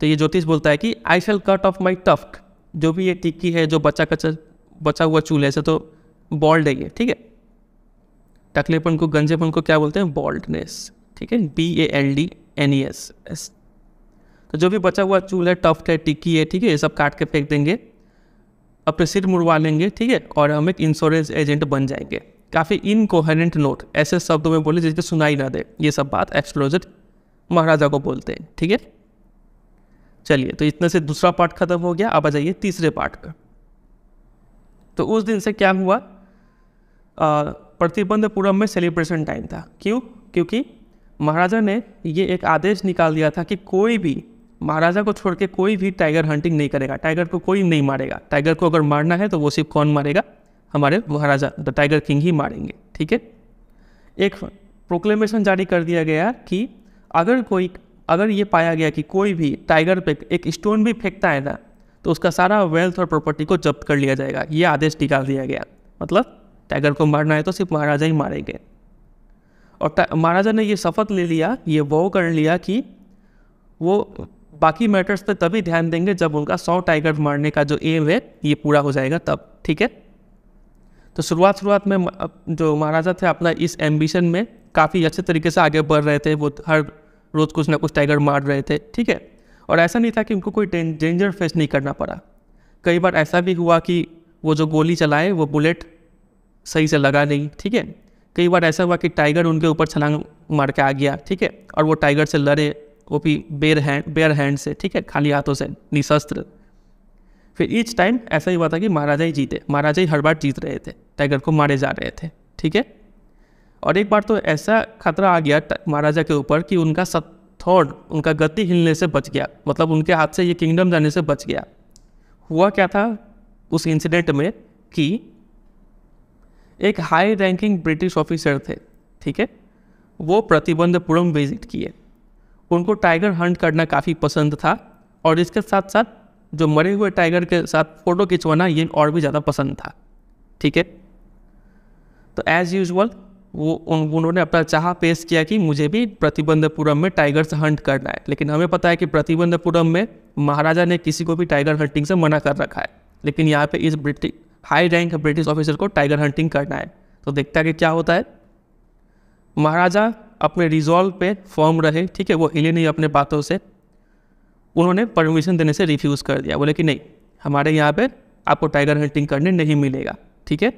तो ये ज्योतिष बोलता है कि I shall cut off my tuft जो भी ये टिक्की है जो बचा कचा बचा हुआ चूल्हे से तो बॉल्ड है ये ठीक है टकलेपन को गंजेपन को क्या बोलते हैं बॉल्डनेस ठीक है B A L D N E S S तो जो भी बचा हुआ चूल है टफ्ट है टिक्की है ठीक है ये सब काट के फेंक देंगे अपने सिर मुड़वा लेंगे ठीक है और हम एक इंश्योरेंस एजेंट बन जाएंगे काफ़ी इनकोहरेंट नोट ऐसे शब्दों में बोले जिसपे सुनाई ना दे ये सब बात एस्ट्रोलॉजर महाराजा को बोलते हैं ठीक है चलिए तो इतने से दूसरा पार्ट खत्म हो गया अब आ जाइए तीसरे पार्ट का तो उस दिन से क्या हुआ प्रतिबंधपुरम में सेलिब्रेशन टाइम था क्यों क्योंकि महाराजा ने ये एक आदेश निकाल दिया था कि कोई भी महाराजा को छोड़ के कोई भी टाइगर हंटिंग नहीं करेगा टाइगर को कोई नहीं मारेगा टाइगर को अगर मारना है तो वो सिर्फ कौन मारेगा हमारे महाराजा द टाइगर किंग ही मारेंगे ठीक है एक प्रोक्लेमेशन जारी कर दिया गया कि अगर कोई अगर ये पाया गया कि कोई भी टाइगर पे एक स्टोन भी फेंकता है ना तो उसका सारा वेल्थ और प्रॉपर्टी को जब्त कर लिया जाएगा ये आदेश निकाल दिया गया मतलब टाइगर को मारना है तो सिर्फ महाराजा ही मारेंगे और महाराजा ने ये शपथ ले लिया ये वो कर लिया कि वो बाकी मैटर्स पे तभी ध्यान देंगे जब उनका सौ टाइगर मारने का जो एम है ये पूरा हो जाएगा तब ठीक है तो शुरुआत शुरुआत में जो महाराजा थे अपना इस एम्बिशन में काफ़ी अच्छे तरीके से आगे बढ़ रहे थे वो हर रोज़ कुछ ना कुछ टाइगर मार रहे थे ठीक है और ऐसा नहीं था कि उनको कोई डेंजर फेस नहीं करना पड़ा कई बार ऐसा भी हुआ कि वो जो गोली चलाए वो बुलेट सही से लगा नहीं ठीक है कई बार ऐसा हुआ कि टाइगर उनके ऊपर छलांग मार के आ गया ठीक है और वो टाइगर से लड़े वो भी बेर हैंड बेयर हैंड से ठीक है खाली हाथों से निशस्त्र फिर ईच टाइम ऐसा ही हुआ था कि महाराजा ही जीते महाराजा ही हर बार जीत रहे थे टाइगर को मारे जा रहे थे ठीक है और एक बार तो ऐसा खतरा आ गया महाराजा के ऊपर कि उनका सब थॉर्ड उनका गति हिलने से बच गया मतलब उनके हाथ से ये किंगडम जाने से बच गया हुआ क्या था उस इंसिडेंट में कि एक हाई रैंकिंग ब्रिटिश ऑफिसर थे ठीक है वो प्रतिबंधपुरम विजिट किए उनको टाइगर हंट करना काफ़ी पसंद था और इसके साथ साथ जो मरे हुए टाइगर के साथ फ़ोटो खिंचवाना ये और भी ज़्यादा पसंद था ठीक है तो एज़ यूजल वो उन, उन्होंने अपना चाह पेश किया कि मुझे भी प्रतिबंधपुरम में टाइगर से हंट करना है लेकिन हमें पता है कि प्रतिबंधपुरम में महाराजा ने किसी को भी टाइगर हंटिंग से मना कर रखा है लेकिन यहाँ पे इस British high rank British officer को टाइगर हंटिंग करना है तो देखता है कि क्या होता है महाराजा अपने रिजॉल्व पे फॉर्म रहे ठीक है वो हिले नहीं अपने बातों से उन्होंने परमिशन देने से रिफ्यूज़ कर दिया बोले कि नहीं हमारे यहाँ पर आपको टाइगर हंटिंग करने नहीं मिलेगा ठीक है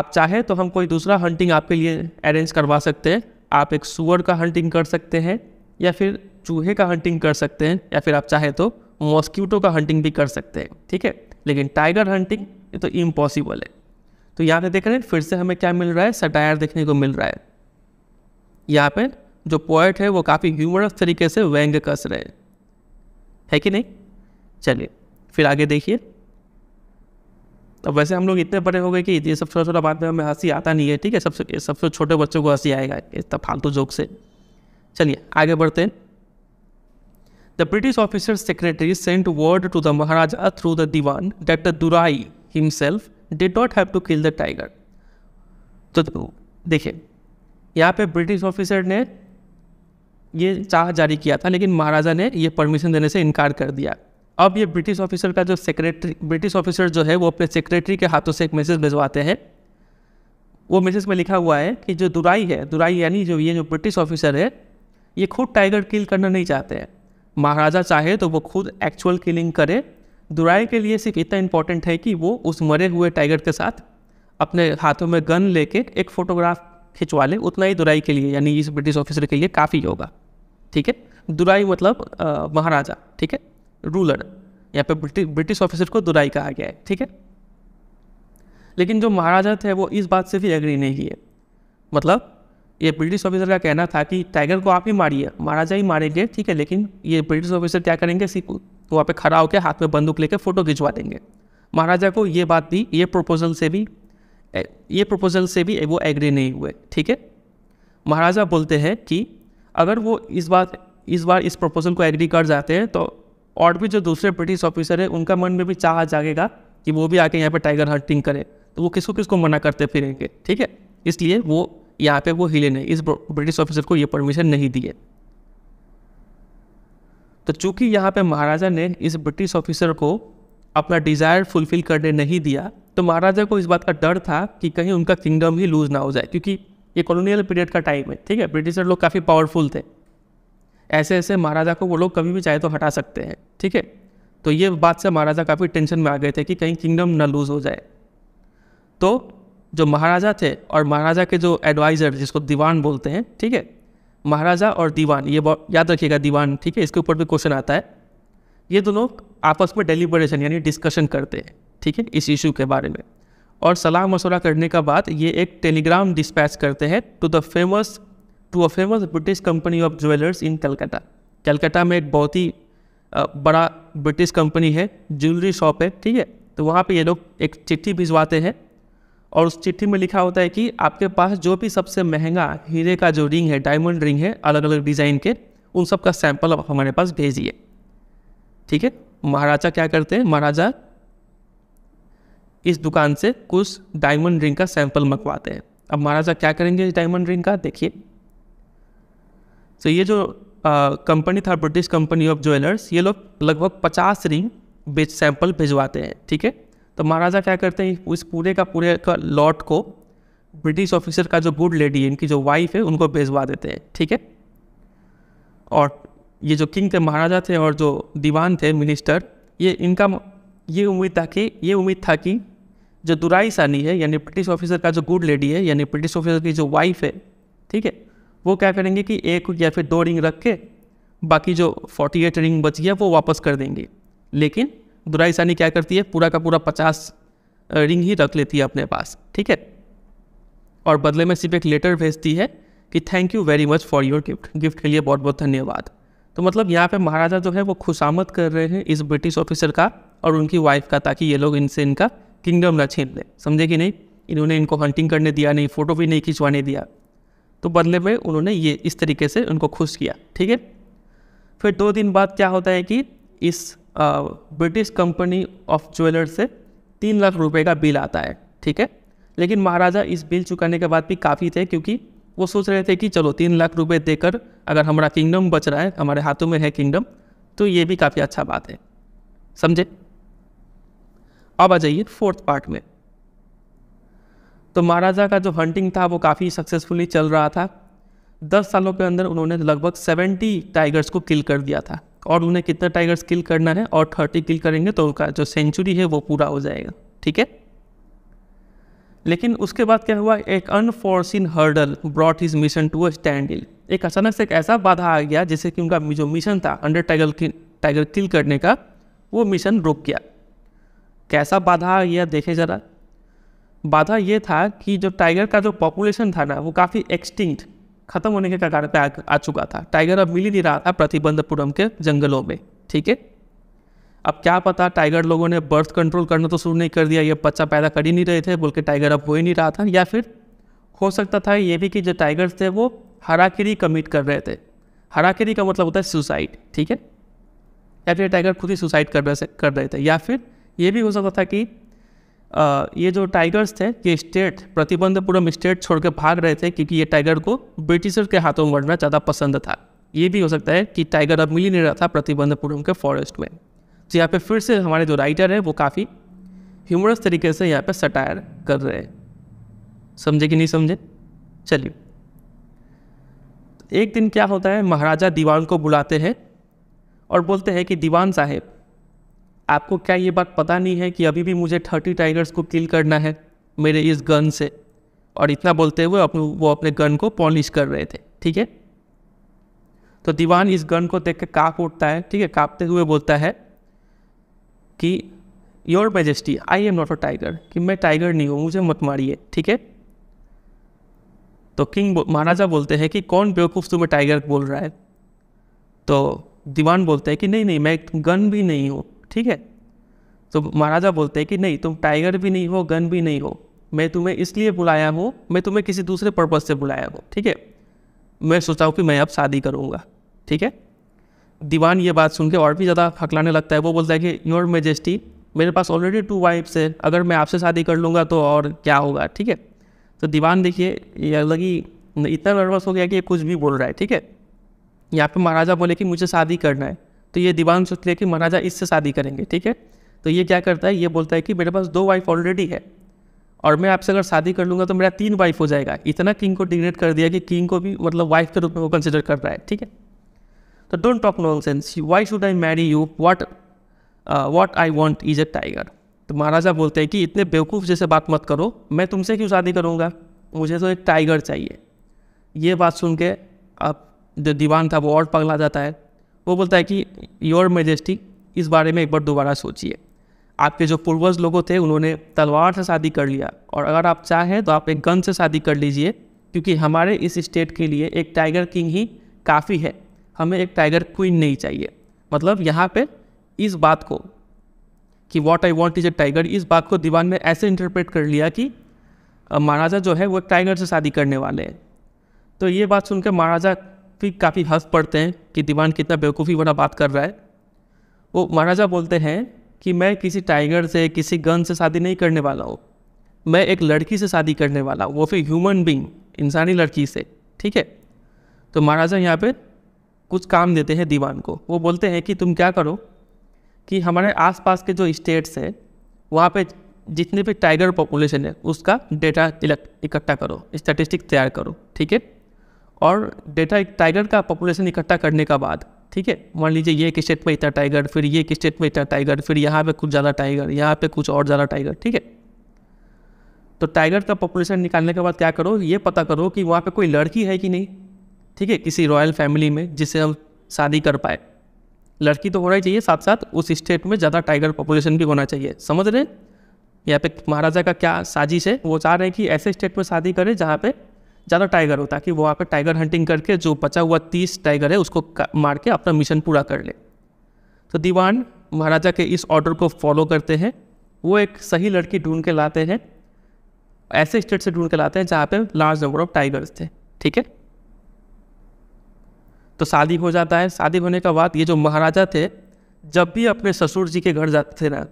आप चाहे तो हम कोई दूसरा हंटिंग आपके लिए अरेंज करवा सकते हैं आप एक सुअर का हंटिंग कर सकते हैं या फिर चूहे का हंटिंग कर सकते हैं या फिर आप चाहे तो मॉस्क्यूटो का हंटिंग भी कर सकते हैं ठीक है लेकिन टाइगर हंटिंग ये तो इम्पॉसिबल है तो यहाँ पे देख रहे हैं फिर से हमें क्या मिल रहा है सटायर देखने को मिल रहा है यहाँ पे जो पोएट है वो काफ़ी ह्यूमरस तरीके से व्यंग कस रहे हैं है कि नहीं चलिए फिर आगे देखिए अब वैसे हम लोग इतने बड़े हो गए कि ये सब छोटा छोटा बात में हमें हंसी आता नहीं है ठीक है सबसे सबसे छोटे बच्चों को हंसी आएगा इतना फालतू जोक से चलिए आगे बढ़ते हैं The British officer secretary sent word to the Maharaja through the Diwan that the Durai himself did not have to kill the tiger. तो देखिए यहाँ पे ब्रिटिश ऑफिसर ने ये चाह जारी किया था लेकिन महाराजा ने ये परमिशन देने से इनकार कर दिया अब ये ब्रिटिश ऑफिसर का जो सेक्रेटरी ब्रिटिश ऑफिसर जो है वो अपने सेक्रेटरी के हाथों से एक मैसेज भिजवाते हैं वो मैसेज में लिखा हुआ है कि जो दुराई है दुराई यानी जो ये जो ब्रिटिश ऑफिसर है ये खुद टाइगर किल करना नहीं चाहते हैं महाराजा चाहे तो वो खुद एक्चुअल किलिंग करे दुराई के लिए सिर्फ इतना इम्पोर्टेंट है कि वो उस मरे हुए टाइगर के साथ अपने हाथों में गन लेके एक फ़ोटोग्राफ खिंचवा ले उतना ही दुराई के लिए यानी इस ब्रिटिश ऑफिसर के लिए काफ़ी होगा ठीक है दुराई मतलब महाराजा ठीक है रूलर यहाँ पे ब्रिटिश ब्रिटिश ऑफिसर को दुराई कहा गया है ठीक है लेकिन जो महाराजा थे वो इस बात से भी एग्री नहीं किए मतलब ये ब्रिटिश ऑफिसर का कहना था कि टाइगर को आप ही मारिए महाराजा ही मारेंगे ठीक है लेकिन ये ब्रिटिश ऑफिसर क्या करेंगे वहाँ पे खड़ा होकर हाथ में बंदूक लेकर फ़ोटो खिंचवा देंगे महाराजा को ये बात भी ये प्रपोजल से भी ये प्रपोजल से भी वो एग्री नहीं हुए ठीक है महाराजा बोलते हैं कि अगर वो इस बात इस बार इस प्रपोजल को एग्री कर जाते हैं तो और भी जो दूसरे ब्रिटिश ऑफिसर है उनका मन में भी चाह जागेगा कि वो भी आके यहाँ पर टाइगर हंटिंग करें तो वो किसको किसको मना करते फिरेंगे ठीक है इसलिए वो यहाँ पे वो हिले ने इस ब्रिटिश ऑफिसर को ये परमिशन नहीं दिए तो चूंकि यहाँ पे महाराजा ने इस ब्रिटिश ऑफिसर को अपना डिज़ायर फुलफिल करने नहीं दिया तो महाराजा को इस बात का डर था कि कहीं उनका किंगडम ही लूज़ ना हो जाए क्योंकि ये कॉलोनियल पीरियड का टाइम है ठीक है ब्रिटिशर लोग काफ़ी पावरफुल थे ऐसे ऐसे महाराजा को वो लोग कभी भी चाहे तो हटा सकते हैं ठीक है तो ये बात से महाराजा काफ़ी टेंशन में आ गए थे कि कहीं किंगडम ना लूज़ हो जाए तो जो महाराजा थे और महाराजा के जो एडवाइज़र जिसको दीवान बोलते हैं ठीक है महाराजा और दीवान ये याद रखिएगा दीवान ठीक है इसके ऊपर भी क्वेश्चन आता है ये दोनों आपस में डेलीबरेशन यानी डिस्कशन करते हैं ठीक है इस इशू के बारे में और सलाह मशवरा करने का बाद ये एक टेलीग्राम डिस्पैच करते हैं to the famous to a famous British company of jewellers in Calcutta Calcutta में एक बहुत ही बड़ा ब्रिटिश कंपनी है ज्वेलरी शॉप है ठीक है तो वहाँ पे ये लोग एक चिट्ठी भिजवाते हैं और उस चिट्ठी में लिखा होता है कि आपके पास जो भी सबसे महंगा हीरे का जो रिंग है डायमंड रिंग है अलग अलग डिज़ाइन के उन सब का सैंपल आप हमारे पास भेजिए ठीक है महाराजा क्या करते हैं महाराजा इस दुकान से कुछ डायमंड रिंग का सैंपल मंगवाते हैं अब महाराजा क्या करेंगे इस डायमंड रिंग का देखिए तो ये जो कंपनी था ब्रिटिश कंपनी ऑफ ज्वेलर्स ये लोग लगभग पचास रिंग बेच सैंपल भिजवाते हैं ठीक है तो महाराजा क्या करते हैं उस पूरे का पूरे का लॉट को ब्रिटिश ऑफिसर का जो गुड लेडी है इनकी जो वाइफ है उनको भेजवा देते हैं ठीक है और ये जो किंग थे महाराजा थे और जो दीवान थे मिनिस्टर ये इनका ये उम्मीद था कि ये उम्मीद था कि जो दुराई सानी है यानी ब्रिटिश ऑफिसर का जो गुड लेडी है यानी ब्रिटिश ऑफिसर की जो वाइफ है ठीक है वो क्या करेंगे कि एक या फिर दो रिंग रख के बाकी जो 48 रिंग बची है वो वापस कर देंगे लेकिन दुराई सानी क्या करती है पूरा का पूरा पचास रिंग ही रख लेती है अपने पास ठीक है और बदले में सिर्फ एक लेटर भेजती है कि thank you very much for your gift gift के लिए बहुत बहुत धन्यवाद तो मतलब यहाँ पे महाराजा जो है वो खुशामद कर रहे हैं इस ब्रिटिश ऑफिसर का और उनकी वाइफ का ताकि ये लोग इनसे इनका किंगडम ना छीन लें समझे कि नहीं इन्होंने इनको हंटिंग करने दिया नहीं फ़ोटो भी नहीं खिंचवाने दिया तो बदले में उन्होंने ये इस तरीके से उनको खुश किया ठीक है फिर दो दिन बाद क्या होता है कि इस ब्रिटिश कंपनी ऑफ ज्वेलर से तीन लाख रुपए का बिल आता है ठीक है लेकिन महाराजा इस बिल चुकाने के बाद भी काफ़ी थे क्योंकि वो सोच रहे थे कि चलो तीन लाख रुपए देकर अगर हमारा किंगडम बच रहा है हमारे हाथों में है किंगडम तो ये भी काफ़ी अच्छा बात है समझे अब आ जाइए फोर्थ पार्ट में तो महाराजा का जो हंटिंग था वो काफ़ी सक्सेसफुली चल रहा था दस सालों के अंदर उन्होंने लगभग सेवेंटी टाइगर्स को किल कर दिया था और उन्हें कितना टाइगर्स किल करना है और थर्टी किल करेंगे तो उनका जो सेंचुरी है वो पूरा हो जाएगा ठीक है लेकिन उसके बाद क्या हुआ एक unforeseen hurdle brought his mission to a standstill एक अचानक से एक ऐसा बाधा आ गया जिससे कि उनका जो मिशन था अंडर टाइगर टाइगर किल करने का वो मिशन रुक गया कैसा बाधा आ गया देखे ज़रा बाधा ये था कि जो टाइगर का जो पॉपुलेशन था ना वो काफ़ी एक्सटिंक्ट खत्म होने के कगार पे आ, आ चुका था टाइगर अब मिल ही नहीं रहा था प्रतिबंधपुरम के जंगलों में ठीक है अब क्या पता टाइगर लोगों ने बर्थ कंट्रोल करना तो शुरू नहीं कर दिया ये बच्चा पैदा कर ही नहीं रहे थे बोल के टाइगर अब हो ही नहीं रहा था या फिर हो सकता था ये भी कि जो टाइगर थे वो हराकिरी कमिट कर रहे थे हराकिरी का मतलब होता है सुसाइड ठीक है या फिर टाइगर खुद ही सुसाइड कर रहे कर रहे थे या फिर ये भी हो सकता था कि ये जो टाइगर्स थे ये स्टेट पूर्व स्टेट छोड़ के भाग रहे थे क्योंकि ये टाइगर को ब्रिटिशर के हाथों में मरना ज़्यादा पसंद था ये भी हो सकता है कि टाइगर अब मिल ही नहीं रहा था प्रतिबंधपुरम के फॉरेस्ट में तो यहाँ पे फिर से हमारे जो राइटर है वो काफ़ी ह्यूमरस तरीके से यहाँ पे सटायर कर रहे हैं समझे कि नहीं समझे चलिए एक दिन क्या होता है महाराजा दीवान को बुलाते हैं और बोलते हैं कि दीवान साहेब आपको क्या ये बात पता नहीं है कि अभी भी मुझे थर्टी टाइगर्स को किल करना है मेरे इस गन से और इतना बोलते हुए अपने वो अपने गन को पॉलिश कर रहे थे ठीक है तो दीवान इस गन को देख के काँप उठता है ठीक है काँपते हुए बोलता है कि your majesty I am not a tiger कि मैं टाइगर नहीं हूँ मुझे मत मारिए ठीक है तो किंग महाराजा बोलते हैं कि कौन बेवकूफ़ तुम्हें टाइगर बोल रहा है तो दीवान बोलते हैं कि नहीं नहीं मैं गन भी नहीं हूँ ठीक है तो महाराजा बोलते हैं कि नहीं तुम टाइगर भी नहीं हो गन भी नहीं हो मैं तुम्हें इसलिए बुलाया हूँ मैं तुम्हें किसी दूसरे पर्पज़ से बुलाया हूँ ठीक है मैं सोचा हूँ कि मैं अब शादी करूँगा ठीक है दीवान ये बात सुन के और भी ज़्यादा हकलाने लगता है वो बोलता है कि योर मेजेस्टी मेरे पास ऑलरेडी टू वाइफ्स है अगर मैं आपसे शादी कर लूँगा तो और क्या होगा ठीक है तो दीवान देखिए ये अलग ही इतना नर्वस हो गया कि कुछ भी बोल रहा है ठीक है यहाँ पे महाराजा बोले कि मुझे शादी करना है तो ये दीवान सोच लिया कि महाराजा इससे शादी करेंगे ठीक है तो ये क्या करता है ये बोलता है कि मेरे पास दो वाइफ ऑलरेडी है और मैं आपसे अगर शादी कर लूँगा तो मेरा तीन वाइफ हो जाएगा इतना किंग को डिग्नेट कर दिया कि किंग को भी मतलब वाइफ के रूप में वो कंसिडर कर रहा है ठीक है तो don't talk nonsense why should I marry you what what I want is a tiger तो महाराजा बोलते हैं कि इतने बेवकूफ़ जैसे बात मत करो मैं तुमसे क्यों शादी करूँगा मुझे तो एक टाइगर चाहिए ये बात सुन के अब जो दीवान था वो और पगला जाता है वो बोलता है कि योर मेजेस्टी इस बारे में एक बार दोबारा सोचिए आपके जो पूर्वज लोगों थे उन्होंने तलवार से शादी कर लिया और अगर आप चाहें तो आप एक गन से शादी कर लीजिए क्योंकि हमारे इस स्टेट के लिए एक टाइगर किंग ही काफ़ी है हमें एक टाइगर क्वीन नहीं चाहिए मतलब यहाँ पे इस बात को कि what I want is a tiger इस बात को दीवान में ऐसे इंटरप्रेट कर लिया कि महाराजा जो है वो टाइगर से शादी करने वाले हैं तो ये बात सुनकर महाराजा भी काफ़ी हंस पड़ते हैं कि दीवान कितना बेवकूफ़ी वाला बात कर रहा है वो महाराजा बोलते हैं कि मैं किसी टाइगर से किसी गन से शादी नहीं करने वाला हूँ मैं एक लड़की से शादी करने वाला हूँ वो फिर ह्यूमन बींग इंसानी लड़की से ठीक है तो महाराजा यहाँ पर कुछ काम देते हैं दीवान को वो बोलते हैं कि तुम क्या करो कि हमारे आसपास के जो स्टेट्स हैं वहाँ पे जितने भी टाइगर पॉपुलेशन है उसका डेटा इकट्ठा करो स्टैटिस्टिक तैयार करो ठीक है और डेटा एक टाइगर का पॉपुलेशन इकट्ठा करने का बाद ठीक है मान लीजिए ये एक स्टेट में इतना टाइगर फिर ये एक स्टेट में इतना टाइगर फिर यहाँ पे कुछ ज़्यादा टाइगर यहाँ पे कुछ और ज़्यादा टाइगर ठीक है तो टाइगर का पॉपुलेशन निकालने के बाद क्या करो ये पता करो कि वहाँ पर कोई लड़की है कि नहीं ठीक है किसी रॉयल फैमिली में जिससे हम शादी कर पाए लड़की तो होना ही चाहिए साथ साथ उस स्टेट में ज़्यादा टाइगर पॉपुलेशन भी होना चाहिए समझ रहे हैं यहाँ पे महाराजा का क्या साजिश है वो चाह रहे हैं कि ऐसे स्टेट में शादी करें जहाँ पे ज़्यादा टाइगर है कि वो आकर टाइगर हंटिंग करके जो बचा हुआ तीस टाइगर है उसको मार के अपना मिशन पूरा कर ले तो दीवान महाराजा के इस ऑर्डर को फॉलो करते हैं वो एक सही लड़की ढूंढ के लाते हैं ऐसे स्टेट से ढूंढ के लाते हैं जहाँ पे लार्ज नंबर ऑफ टाइगर्स थे ठीक है तो शादी हो जाता है शादी होने के बाद ये जो महाराजा थे जब भी अपने ससुर जी के घर जाते थे ना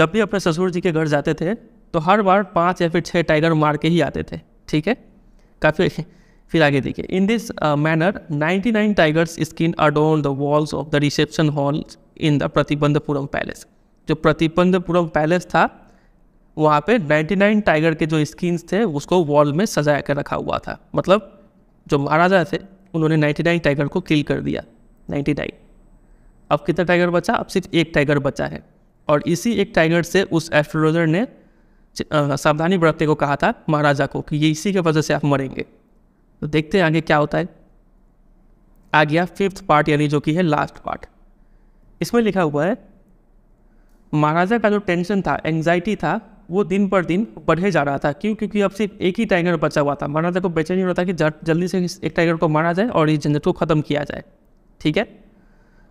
जब भी अपने ससुर जी के घर जाते थे तो हर बार पाँच या फिर छः टाइगर मार के ही आते थे ठीक है काफ़ी फिर आगे देखिए in this manner ninety nine tigers skin adorn the walls of the reception hall in the Pratibandhpuram palace जो प्रतिबंधपुरम पैलेस था वहाँ पे 99 टाइगर के जो स्किन्स थे उसको वॉल में सजा कर रखा हुआ था मतलब जो महाराजा थे उन्होंने 99 टाइगर को किल कर दिया 99 अब कितना टाइगर बचा अब सिर्फ एक टाइगर बचा है और इसी एक टाइगर से उस एस्ट्रोलॉजर ने सावधानी बरतने को कहा था महाराजा को कि ये इसी के वजह से आप मरेंगे तो देखते हैं आगे क्या होता है आ गया फिफ्थ पार्ट यानी जो कि है लास्ट पार्ट इसमें लिखा हुआ है महाराजा का जो टेंशन था एंग्जाइटी था वो दिन पर दिन बढ़े जा रहा था क्यों क्योंकि अब सिर्फ एक ही टाइगर बचा हुआ था महाराजा को बेचैनी हो रहा था कि जल्दी से एक टाइगर को मारा जाए और इस झंझट को ख़त्म किया जाए ठीक है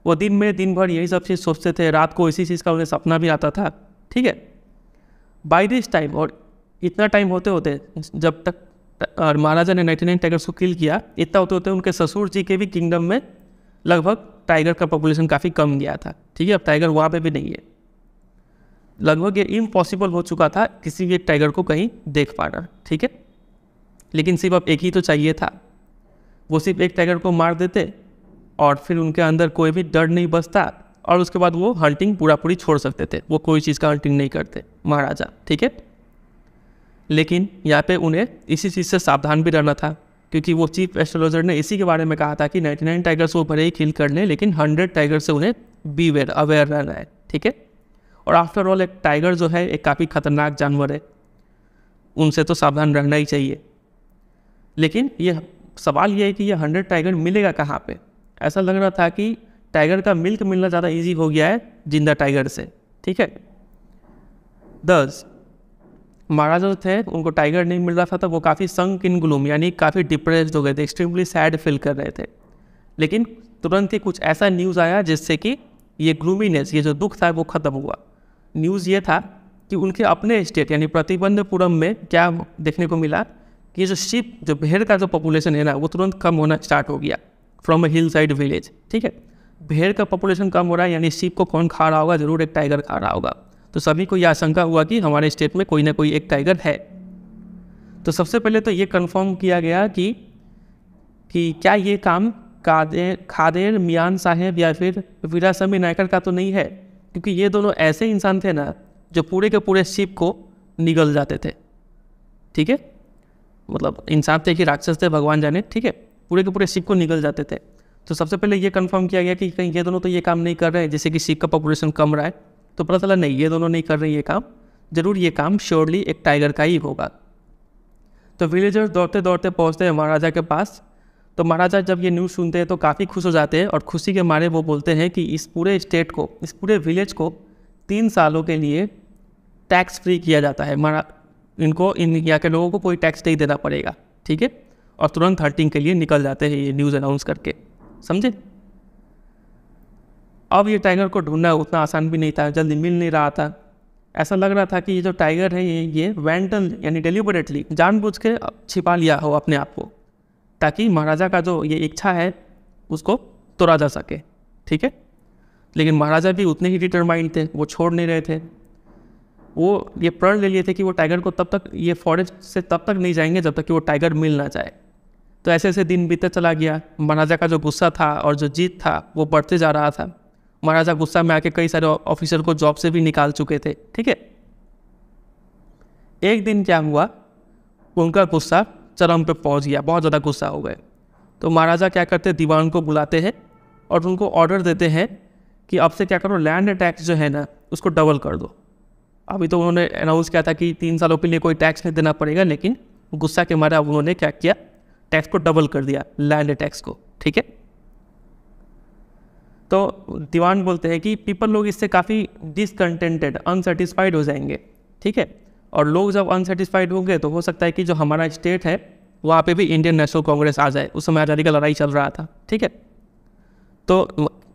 वो दिन में दिन भर यही सब चीज़ सोचते थे रात को इसी चीज़ का उन्हें सपना भी आता था ठीक है बाई दिस टाइम और इतना टाइम होते होते जब तक और महाराजा ने नाइन्टी नाइन टाइगर्स को किल किया इतना होते होते उनके ससुर जी के भी किंगडम में लगभग टाइगर का पॉपुलेशन काफ़ी कम गया था ठीक है अब टाइगर वहाँ पे भी नहीं है लगभग ये इम्पॉसिबल हो चुका था किसी भी एक टाइगर को कहीं देख पाना ठीक है लेकिन सिर्फ अब एक ही तो चाहिए था वो सिर्फ एक टाइगर को मार देते और फिर उनके अंदर कोई भी डर नहीं बसता और उसके बाद वो हंटिंग पूरा पूरी छोड़ सकते थे वो कोई चीज़ का हंटिंग नहीं करते महाराजा ठीक है लेकिन यहाँ पे उन्हें इसी चीज़ से सावधान भी रहना था क्योंकि वो चीफ एस्ट्रोलॉजर ने इसी के बारे में कहा था कि 99 टाइगर्स वो भले ही खिल कर लें लेकिन 100 टाइगर से उन्हें बी वेयर अवेयर रहना है ठीक है और आफ्टर ऑल एक टाइगर जो है एक काफ़ी खतरनाक जानवर है उनसे तो सावधान रहना ही चाहिए लेकिन ये सवाल ये है कि ये हंड्रेड टाइगर मिलेगा कहाँ पर ऐसा लग रहा था कि टाइगर का मिल्क मिलना ज़्यादा ईजी हो गया है जिंदा टाइगर से ठीक है दस महाराज जो थे उनको टाइगर नहीं मिल रहा था तो वो काफ़ी संक इन ग्लूम यानी काफ़ी डिप्रेस्ड हो गए थे एक्सट्रीमली सैड फील कर रहे थे लेकिन तुरंत ही कुछ ऐसा न्यूज़ आया जिससे कि ये ग्लूमीनेस ये जो दुख था वो ख़त्म हुआ न्यूज़ ये था कि उनके अपने स्टेट यानी प्रतिबंधपुरम में क्या देखने को मिला कि जो शिप जो भेड़ का जो पॉपुलेशन है ना वो तुरंत कम होना स्टार्ट हो गया from a hillside village ठीक है भेड़ का पॉपुलेशन कम हो रहा है यानी सीप को कौन खा रहा होगा ज़रूर एक टाइगर खा रहा होगा तो सभी को यह आशंका हुआ कि हमारे स्टेट में कोई ना कोई एक टाइगर है तो सबसे पहले तो ये कन्फर्म किया गया कि कि क्या ये काम कादेर खादेर मियान साहेब या फिर वीरासमी नायकर का तो नहीं है क्योंकि ये दोनों ऐसे इंसान थे ना जो पूरे के पूरे शिप को निगल जाते थे ठीक है मतलब इंसान थे कि राक्षस थे भगवान जाने ठीक है पूरे के पूरे शिप को निगल जाते थे तो सबसे पहले ये कंफर्म किया गया कि कहीं ये दोनों तो ये काम नहीं कर रहे हैं जैसे कि सीख का पॉपुलेशन कम रहा है तो पता चला नहीं ये दोनों नहीं कर रहे ये काम ज़रूर ये काम श्योरली एक टाइगर का ही होगा तो विलेजर्स दौड़ते दौड़ते पहुँचते हैं महाराजा के पास तो महाराजा जब ये न्यूज़ सुनते हैं तो काफ़ी खुश हो जाते हैं और खुशी के मारे वो बोलते हैं कि इस पूरे स्टेट को इस पूरे विलेज को तीन सालों के लिए टैक्स फ्री किया जाता है मारा इनको इन यहाँ के लोगों को कोई टैक्स नहीं देना पड़ेगा ठीक है और तुरंत हर्टिंग के लिए निकल जाते हैं ये न्यूज़ अनाउंस करके समझे अब ये टाइगर को ढूंढना उतना आसान भी नहीं था जल्दी मिल नहीं रहा था ऐसा लग रहा था कि ये जो टाइगर है ये ये वेंटल यानी डेलिबरेटली जानबूझ के छिपा लिया हो अपने आप को ताकि महाराजा का जो ये इच्छा है उसको तोड़ा जा सके ठीक है लेकिन महाराजा भी उतने ही डिटरमाइंड थे वो छोड़ नहीं रहे थे वो ये प्रण ले लिए थे कि वो टाइगर को तब तक ये फॉरेस्ट से तब तक नहीं जाएंगे जब तक कि वो टाइगर मिल ना जाए तो ऐसे ऐसे दिन बीते चला गया महाराजा का जो गुस्सा था और जो जीत था वो बढ़ते जा रहा था महाराजा गुस्सा में आके कई सारे ऑफिसर को जॉब से भी निकाल चुके थे ठीक है एक दिन क्या हुआ उनका गुस्सा चरम पर पहुंच गया बहुत ज़्यादा गुस्सा हो गए तो महाराजा क्या करते दीवान को बुलाते हैं और उनको ऑर्डर देते हैं कि अब से क्या करो लैंड टैक्स जो है ना उसको डबल कर दो अभी तो उन्होंने अनाउंस किया था कि तीन सालों के लिए कोई टैक्स नहीं देना पड़ेगा लेकिन गुस्सा के मारे अब उन्होंने क्या किया टैक्स को डबल कर दिया लैंड टैक्स को ठीक है तो दीवान बोलते हैं कि पीपल लोग इससे काफ़ी डिसकंटेंटेड अनसेटिस्फाइड हो जाएंगे ठीक है और लोग जब अनसेटिस्फाइड होंगे तो हो सकता है कि जो हमारा स्टेट है वहाँ पे भी इंडियन नेशनल कांग्रेस आ जाए उस समय आज़ादी का लड़ाई चल रहा था ठीक है तो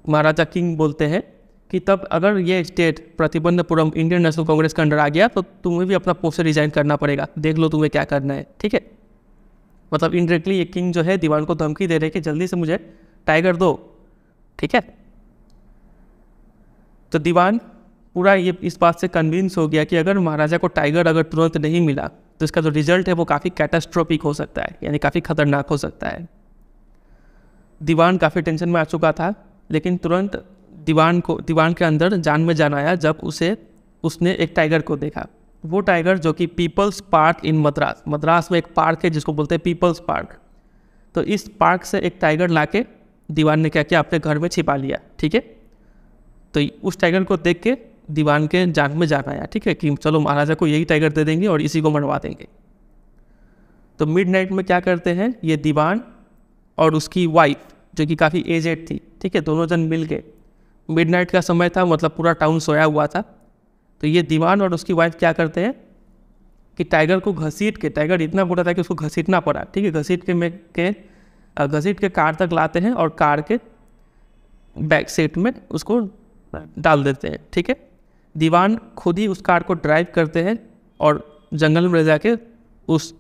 महाराजा किंग बोलते हैं कि तब अगर ये स्टेट प्रतिबंधपुरम इंडियन नेशनल कांग्रेस के अंडर आ गया तो तुम्हें भी अपना पोस्ट रिजाइन करना पड़ेगा देख लो तुम्हें क्या करना है ठीक है मतलब इनडायरेक्टली ये किंग जो है दीवान को धमकी दे रहे कि जल्दी से मुझे टाइगर दो ठीक है तो दीवान पूरा ये इस बात से कन्विंस हो गया कि अगर महाराजा को टाइगर अगर तुरंत नहीं मिला तो इसका जो रिजल्ट है वो काफ़ी कैटास्ट्रोपिक हो सकता है यानी काफ़ी खतरनाक हो सकता है दीवान काफ़ी टेंशन में आ चुका था लेकिन तुरंत दीवान को दीवान के अंदर जान में जान आया जब उसे उसने एक टाइगर को देखा वो टाइगर जो कि People's Park in Madras Madras में एक पार्क है जिसको बोलते हैं पीपल्स पार्क तो इस पार्क से एक टाइगर ला के दीवान ने क्या किया अपने घर में छिपा लिया ठीक है तो उस टाइगर को देख के दीवान के जाग में जान आया ठीक है कि चलो महाराजा को यही टाइगर दे देंगे और इसी को मरवा देंगे तो नाइट में क्या करते हैं ये दीवान और उसकी वाइफ जो कि काफ़ी एजेड थी ठीक है दोनों जन मिल गए नाइट का समय था मतलब पूरा टाउन सोया हुआ था तो ये दीवान और उसकी वाइफ क्या करते हैं कि टाइगर को घसीट के टाइगर इतना बुरा था कि उसको घसीटना पड़ा ठीक है घसीट के में के घसीट के कार तक लाते हैं और कार के बैक सीट में उसको डाल देते हैं ठीक है दीवान खुद ही उस कार को ड्राइव करते हैं और जंगल में ले जाके उस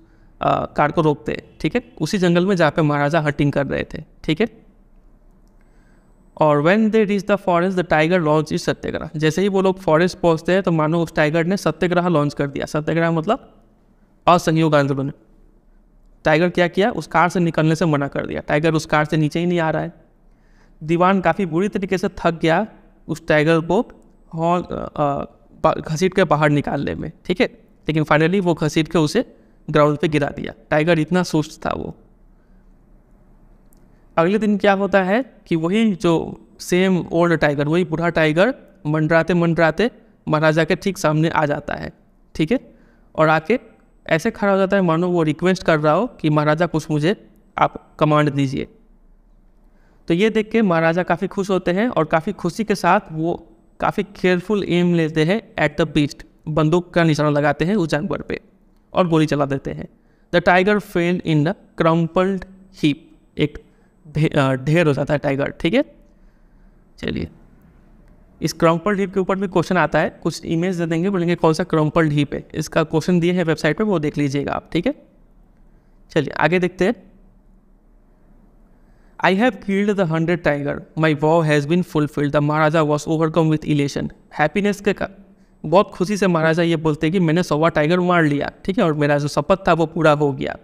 आ, कार को रोकते हैं ठीक है उसी जंगल में जहाँ पे महाराजा हटिंग कर रहे थे ठीक है और when they reach the forest the tiger launch is सत्याग्रह जैसे ही वो लोग फॉरेस्ट पहुंचते हैं तो मानो उस टाइगर ने सत्याग्रह लॉन्च कर दिया सत्याग्रह मतलब असहयोग आंदोलन टाइगर क्या किया उस कार से निकलने से मना कर दिया टाइगर उस कार से नीचे ही नहीं आ रहा है दीवान काफ़ी बुरी तरीके से थक गया उस टाइगर को घसीट के बाहर निकालने में ठीक है लेकिन फाइनली वो घसीट के उसे ग्राउंड पे गिरा दिया टाइगर इतना सुस्त था वो अगले दिन क्या होता है कि वही जो सेम ओल्ड टाइगर वही बूढ़ा टाइगर मंडराते मंडराते महाराजा के ठीक सामने आ जाता है ठीक है और आके ऐसे खड़ा हो जाता है मानो वो रिक्वेस्ट कर रहा हो कि महाराजा कुछ मुझे आप कमांड दीजिए तो ये देख के महाराजा काफ़ी खुश होते हैं और काफ़ी खुशी के साथ वो काफ़ी केयरफुल एम लेते हैं एट द बीस्ट बंदूक का निशाना लगाते हैं उस जानवर पे और गोली चला देते हैं the tiger fell in the crumpled heap एक ढेर हो जाता है टाइगर ठीक है चलिए इस क्रम्पल्ड हीप के ऊपर भी क्वेश्चन आता है कुछ इमेज दे देंगे बोलेंगे कौन सा क्रम्पल हीप है इसका क्वेश्चन दिए हैं वेबसाइट पे वो देख लीजिएगा आप ठीक है चलिए आगे देखते हैं I have killed the hundred tiger my vow has been fulfilled the Maharaja was overcome with elation happiness के का बहुत खुशी से महाराजा ये बोलते हैं कि मैंने सवा टाइगर मार लिया ठीक है और मेरा जो शपथ था वो पूरा हो गया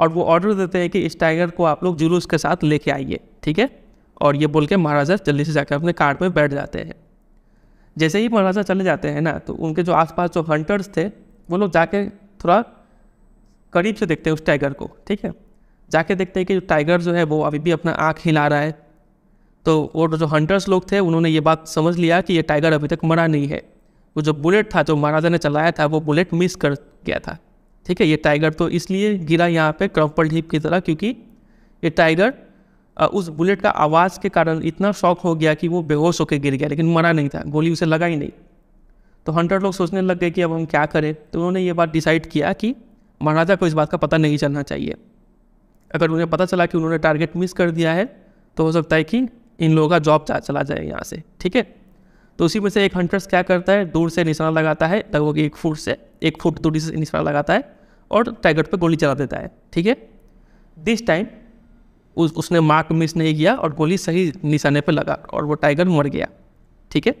और वो ऑर्डर देते हैं कि इस टाइगर को आप लोग जुलूस के साथ लेके आइए ठीक है और ये बोल के महाराजा जल्दी से जाकर अपने कार्ड में बैठ जाते हैं जैसे ही महाराजा चले जाते हैं ना तो उनके जो आसपास जो हंटर्स थे वो लोग जाके थोड़ा करीब से देखते हैं उस टाइगर को ठीक है जाके देखते हैं कि टाइगर जो है वो अभी भी अपना आँख हिला रहा है तो वो जो हंटर्स लोग थे उन्होंने ये बात समझ लिया कि ये टाइगर अभी तक मरा नहीं है वो जो बुलेट था जो महाराजा ने चलाया था वो बुलेट मिस कर गया था ठीक है ये टाइगर तो इसलिए गिरा यहाँ पे क्रम्पल ढीप की तरह क्योंकि ये टाइगर उस बुलेट का आवाज़ के कारण इतना शौक हो गया कि वो बेहोश होकर गिर गया लेकिन मरा नहीं था गोली उसे लगा ही नहीं तो हंटर लोग सोचने लग गए कि अब हम क्या करें तो उन्होंने ये बात डिसाइड किया कि महाराजा को इस बात का पता नहीं चलना चाहिए अगर उन्हें पता चला कि उन्होंने टारगेट मिस कर दिया है तो हो सकता है कि इन लोगों का जॉब चला जाए यहाँ से ठीक है तो उसी में से एक हंटर्स क्या करता है दूर से निशाना लगाता है लगभग एक फुट से एक फुट दूरी से निशाना लगाता है और टाइगर पर गोली चला देता है ठीक है दिस टाइम उस उसने मार्क मिस नहीं किया और गोली सही निशाने पर लगा और वो टाइगर मर गया ठीक है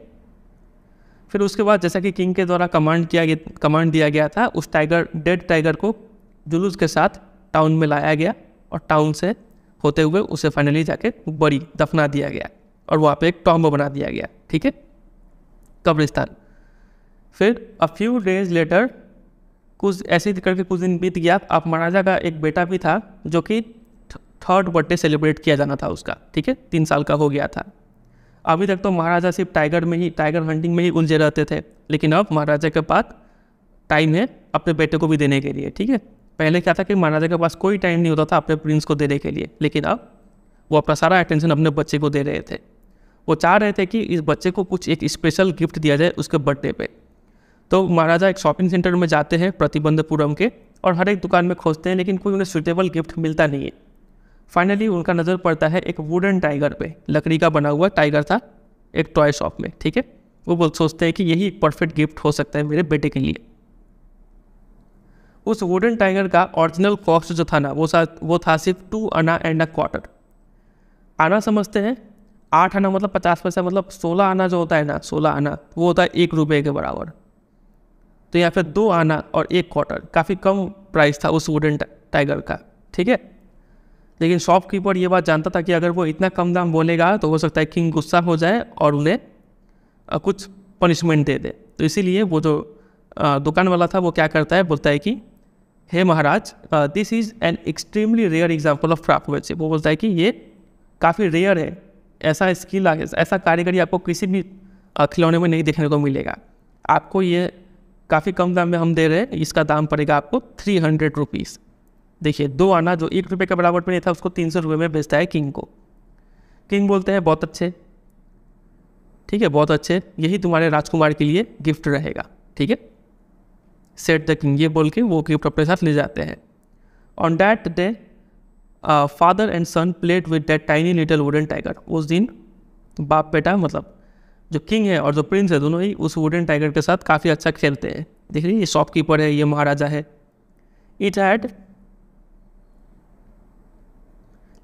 फिर उसके बाद जैसा कि किंग के द्वारा कमांड किया गया कमांड दिया गया था उस टाइगर डेड टाइगर को जुलूस के साथ टाउन में लाया गया और टाउन से होते हुए उसे फाइनली जाके बड़ी दफना दिया गया और वहाँ पे एक टॉम्ब बना दिया गया ठीक है कब्रिस्तान फिर अ फ्यू डेज लेटर कुछ ऐसे ही करके कुछ दिन बीत गया आप महाराजा का एक बेटा भी था जो कि थर्ड बर्थडे सेलिब्रेट किया जाना था उसका ठीक है तीन साल का हो गया था अभी तक तो महाराजा सिर्फ टाइगर में ही टाइगर हंटिंग में ही उलझे रहते थे लेकिन अब महाराजा के पास टाइम है अपने बेटे को भी देने के लिए ठीक है पहले क्या था कि महाराजा के पास कोई टाइम नहीं होता था अपने प्रिंस को देने के लिए लेकिन अब वो अपना सारा अटेंशन अपने बच्चे को दे रहे थे वो चाह रहे थे कि इस बच्चे को कुछ एक स्पेशल गिफ्ट दिया जाए उसके बर्थडे पर तो महाराजा एक शॉपिंग सेंटर में जाते हैं प्रतिबंधपुरम के और हर एक दुकान में खोजते हैं लेकिन कोई उन्हें सुटेबल गिफ्ट मिलता नहीं है फाइनली उनका नज़र पड़ता है एक वुडन टाइगर पे लकड़ी का बना हुआ टाइगर था एक टॉय शॉप में ठीक है वो बोल सोचते हैं कि यही परफेक्ट गिफ्ट हो सकता है मेरे बेटे के लिए उस वुडन टाइगर का ओरिजिनल कॉस्ट जो था ना वो सा वो था सिर्फ टू आना एंड अ क्वार्टर आना समझते हैं आठ आना मतलब पचास पैसा मतलब सोलह आना जो होता है ना सोलह आना वो होता है एक रुपये के बराबर तो यहाँ पे दो आना और एक क्वार्टर काफ़ी कम प्राइस था उस वुडन टाइगर का ठीक है लेकिन शॉपकीपर ये बात जानता था कि अगर वो इतना कम दाम बोलेगा तो हो सकता है किंग गुस्सा हो जाए और उन्हें कुछ पनिशमेंट दे दे तो इसीलिए वो जो दुकान वाला था वो क्या करता है बोलता है कि हे महाराज this is an extremely rare example of craft वो बोलता है कि ये काफ़ी रेयर है ऐसा स्किल ऐसा कारीगरी आपको किसी भी खिलौने में नहीं देखने को मिलेगा आपको ये काफ़ी कम दाम में हम दे रहे हैं इसका दाम पड़ेगा आपको थ्री हंड्रेड रुपीज़ देखिए दो आना जो एक रुपये का बराबर में नहीं था उसको तीन सौ रुपये में बेचता है किंग को किंग बोलते हैं बहुत अच्छे ठीक है बहुत अच्छे यही तुम्हारे राजकुमार के लिए गिफ्ट रहेगा ठीक है सेट द किंग ये बोल के वो गिफ्ट अपने साथ ले जाते हैं on that day father and son played with that tiny little wooden tiger उस दिन बाप बेटा मतलब जो किंग है और जो प्रिंस है दोनों ही उस वुडन टाइगर के साथ काफ़ी अच्छा खेलते हैं देख रही ये शॉपकीपर है ये महाराजा है इट हैड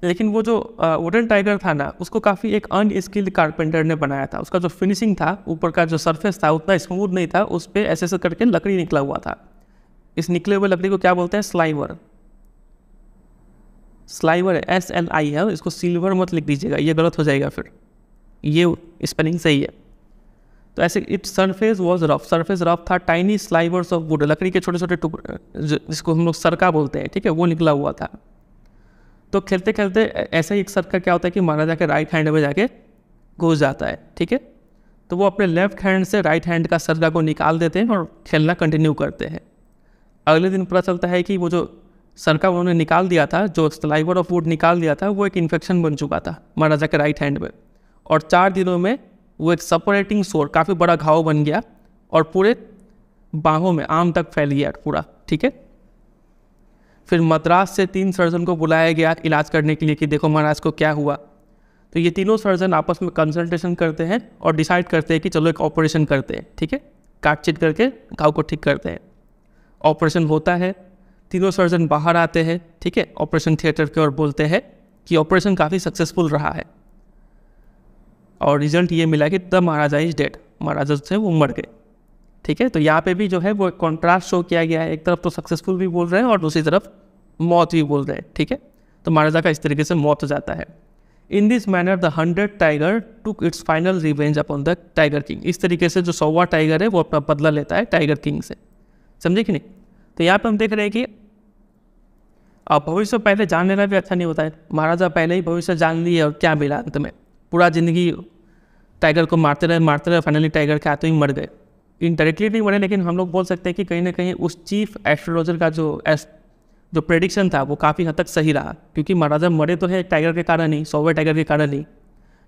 लेकिन वो जो वुडन टाइगर था ना उसको काफ़ी एक अनस्किल्ड कारपेंटर ने बनाया था उसका जो फिनिशिंग था ऊपर का जो सरफेस था उतना स्मूथ नहीं था उस पर ऐसे ऐसे करके लकड़ी निकला हुआ था इस निकले हुए लकड़ी को क्या बोलते हैं sliver sliver S L I है इसको सिल्वर मत लिख दीजिएगा ये गलत हो जाएगा फिर ये स्पेलिंग सही है तो ऐसे it surface was rough surface rough था टाइनी स्लाइवर्स ऑफ वुड लकड़ी के छोटे छोटे टुकड़े जिसको हम लोग सरका बोलते हैं ठीक है वो निकला हुआ था तो खेलते खेलते ऐसा ही एक सरका क्या होता है कि महाराजा के राइट हैंड में जाके घुस जाता है ठीक है तो वो अपने लेफ्ट हैंड से राइट हैंड का सरका को निकाल देते हैं और खेलना कंटिन्यू करते हैं अगले दिन पता चलता है कि वो जो सरका उन्होंने निकाल दिया था जो स्लाइवर ऑफ वुड निकाल दिया था वो एक इन्फेक्शन बन चुका था महाराजा के राइट हैंड में और चार दिनों में वो एक सपरेटिंग सोर काफ़ी बड़ा घाव बन गया और पूरे बाहों में आम तक फैल गया पूरा ठीक है फिर मद्रास से तीन सर्जन को बुलाया गया इलाज करने के लिए कि देखो महाराज को क्या हुआ तो ये तीनों सर्जन आपस में कंसल्टेशन करते हैं और डिसाइड करते हैं कि चलो एक ऑपरेशन करते हैं ठीक है काट चीट करके घाव को ठीक करते हैं ऑपरेशन होता है तीनों सर्जन बाहर आते हैं ठीक है ऑपरेशन थिएटर के और बोलते हैं कि ऑपरेशन काफ़ी सक्सेसफुल रहा है और रिजल्ट ये मिला कि द महाराजा इज डेड महाराजा जो है वो मर गए ठीक है तो यहाँ पे भी जो है वो कॉन्ट्रास्ट शो किया गया है एक तरफ तो सक्सेसफुल भी बोल रहे हैं और दूसरी तरफ मौत भी बोल रहे हैं ठीक है तो महाराजा का इस तरीके से मौत हो जाता है in this manner the hundred tiger took its final revenge upon the tiger king इस तरीके से जो सौवा टाइगर है वो अपना बदला लेता है टाइगर किंग से समझे कि नहीं तो यहाँ पे हम देख रहे हैं कि अब भविष्य पहले जान लेना भी अच्छा नहीं होता है महाराजा पहले ही भविष्य जान लिए और क्या मिला अंत में पूरा जिंदगी टाइगर को मारते रहे मारते रहे फाइनली टाइगर के आते ही मर गए इनडायरेक्टली नहीं मरे लेकिन हम लोग बोल सकते हैं कि कहीं ना कहीं उस चीफ एस्ट्रोलॉजर का जो एस, जो प्रेडिक्शन था वो काफ़ी हद तक सही रहा क्योंकि महाराजा मरे तो है टाइगर के कारण ही सोवे टाइगर के कारण ही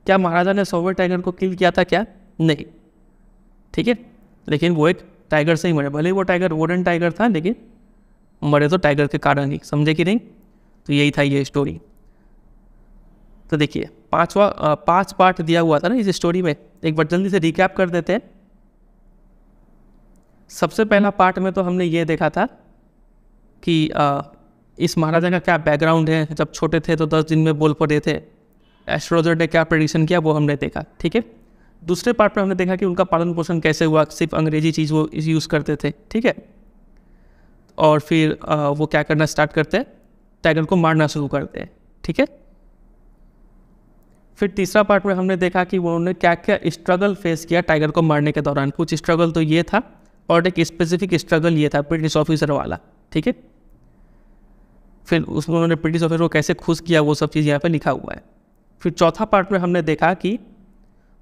क्या महाराजा ने सोवे टाइगर को किल किया था क्या नहीं ठीक है लेकिन वो एक टाइगर से ही मरे भले वो टाइगर वोडन टाइगर था लेकिन मरे तो टाइगर के कारण ही समझे कि नहीं तो यही था ये स्टोरी तो देखिए पांचवा पांच पार्ट दिया हुआ था ना इस स्टोरी में एक बार जल्दी से रिकैप कर देते हैं सबसे पहला पार्ट में तो हमने ये देखा था कि आ, इस महाराजा का क्या बैकग्राउंड है जब छोटे थे तो दस दिन में बोल पड़े थे एस्ट्रोलॉजर ने क्या प्रडिक्शन किया वो हमने देखा ठीक है दूसरे पार्ट में हमने देखा कि उनका पालन पोषण कैसे हुआ सिर्फ अंग्रेजी चीज़ वो यूज़ करते थे ठीक है और फिर आ, वो क्या करना स्टार्ट करते हैं टाइगर को मारना शुरू करते हैं ठीक है फिर तीसरा पार्ट में हमने देखा कि उन्होंने क्या क्या स्ट्रगल फेस किया टाइगर को मारने के दौरान कुछ स्ट्रगल तो ये था और एक स्पेसिफिक स्ट्रगल ये था ब्रिटिश ऑफिसर वाला ठीक है फिर उसमें उन्होंने ब्रिटिश ऑफिसर को कैसे खुश किया वो सब चीज़ यहाँ पर लिखा हुआ है फिर चौथा पार्ट में हमने देखा कि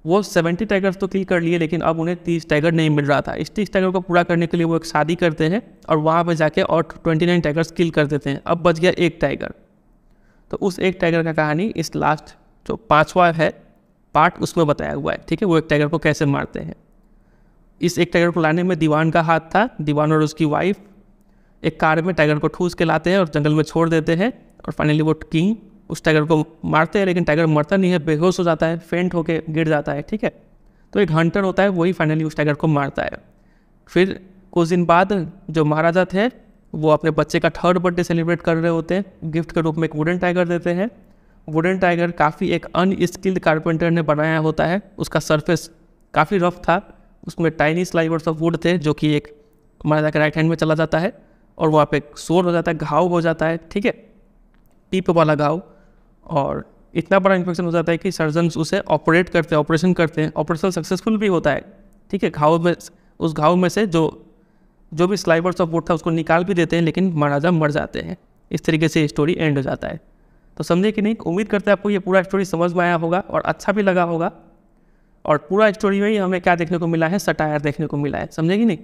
वो सेवेंटी टाइगर्स तो किल कर लिए लेकिन अब उन्हें तीस टाइगर नहीं मिल रहा था इस तीस टाइगर को पूरा करने के लिए वो एक शादी करते हैं और वहाँ पर जाके और ट्वेंटी नाइन टाइगर्स किल कर देते हैं अब बच गया एक टाइगर तो उस एक टाइगर का कहानी इस लास्ट जो तो पाँचवा है पार्ट उसमें बताया हुआ है ठीक है वो एक टाइगर को कैसे मारते हैं इस एक टाइगर को लाने में दीवान का हाथ था दीवान और उसकी वाइफ एक कार में टाइगर को ठूस के लाते हैं और जंगल में छोड़ देते हैं और फाइनली वो किंग उस टाइगर को मारते हैं लेकिन टाइगर मरता नहीं है बेहोश हो जाता है फेंट होकर गिर जाता है ठीक है तो एक हंटर होता है वही फाइनली उस टाइगर को मारता है फिर कुछ दिन बाद जो महाराजा थे वो अपने बच्चे का थर्ड बर्थडे सेलिब्रेट कर रहे होते हैं गिफ्ट के रूप में एक वुडन टाइगर देते हैं वुडन टाइगर काफ़ी एक अनस्किल्ड कारपेंटर ने बनाया होता है उसका सरफेस काफ़ी रफ था उसमें टाइनी स्लाइवर्स ऑफ वुड थे जो कि एक हमारे जाकर राइट हैंड में चला जाता है और वहाँ पे शोर हो जाता है घाव हो जाता है ठीक है पीप वाला घाव और इतना बड़ा इन्फेक्शन हो जाता है कि सर्जन उसे ऑपरेट करते हैं ऑपरेशन करते हैं ऑपरेशन सक्सेसफुल भी होता है ठीक है घाव में उस घाव में से जो जो भी स्लाइवर्स ऑफ वुड था उसको निकाल भी देते हैं लेकिन महाराजा मर जाते हैं इस तरीके से स्टोरी एंड हो जाता है तो समझे कि नहीं उम्मीद करते हैं आपको ये पूरा स्टोरी समझ में आया होगा और अच्छा भी लगा होगा और पूरा स्टोरी में ही हमें क्या देखने को मिला है सटायर देखने को मिला है समझे कि नहीं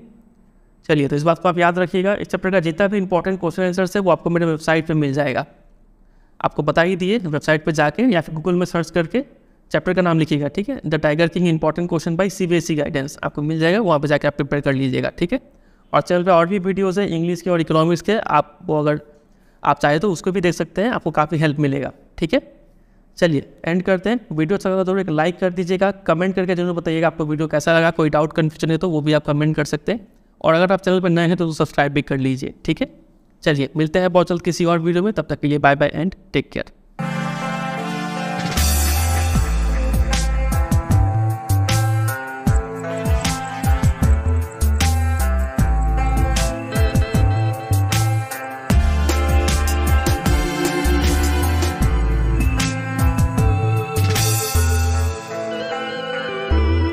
चलिए तो इस बात को आप याद रखिएगा इस चैप्टर का जितना भी इंपॉर्टेंट क्वेश्चन आंसर्स है वो आपको मेरे वेबसाइट पर मिल जाएगा आपको बता ही दिए वेबसाइट पर जाके या फिर गूगल में सर्च करके चैप्टर का नाम लिखिएगा ठीक है the tiger king important question by C B S E guidance आपको मिल जाएगा वहाँ पर जाकर आप प्रिपेयर कर लीजिएगा ठीक है और चैनल पर और भी वीडियोज़ हैं इंग्लिश के और इकोनॉमिक्स के आप वो अगर आप चाहे तो उसको भी देख सकते हैं आपको काफ़ी हेल्प मिलेगा ठीक है चलिए एंड करते हैं वीडियो अच्छा लगा जरूर तो एक लाइक कर दीजिएगा कमेंट करके जरूर बताइएगा आपको वीडियो कैसा लगा कोई डाउट कन्फ्यूजन है तो वो भी आप कमेंट कर सकते हैं और अगर आप चैनल पर नए हैं तो सब्सक्राइब भी कर लीजिए ठीक है चलिए मिलते हैं बहुत जल्द किसी और वीडियो में तब तक के लिए bye bye and take care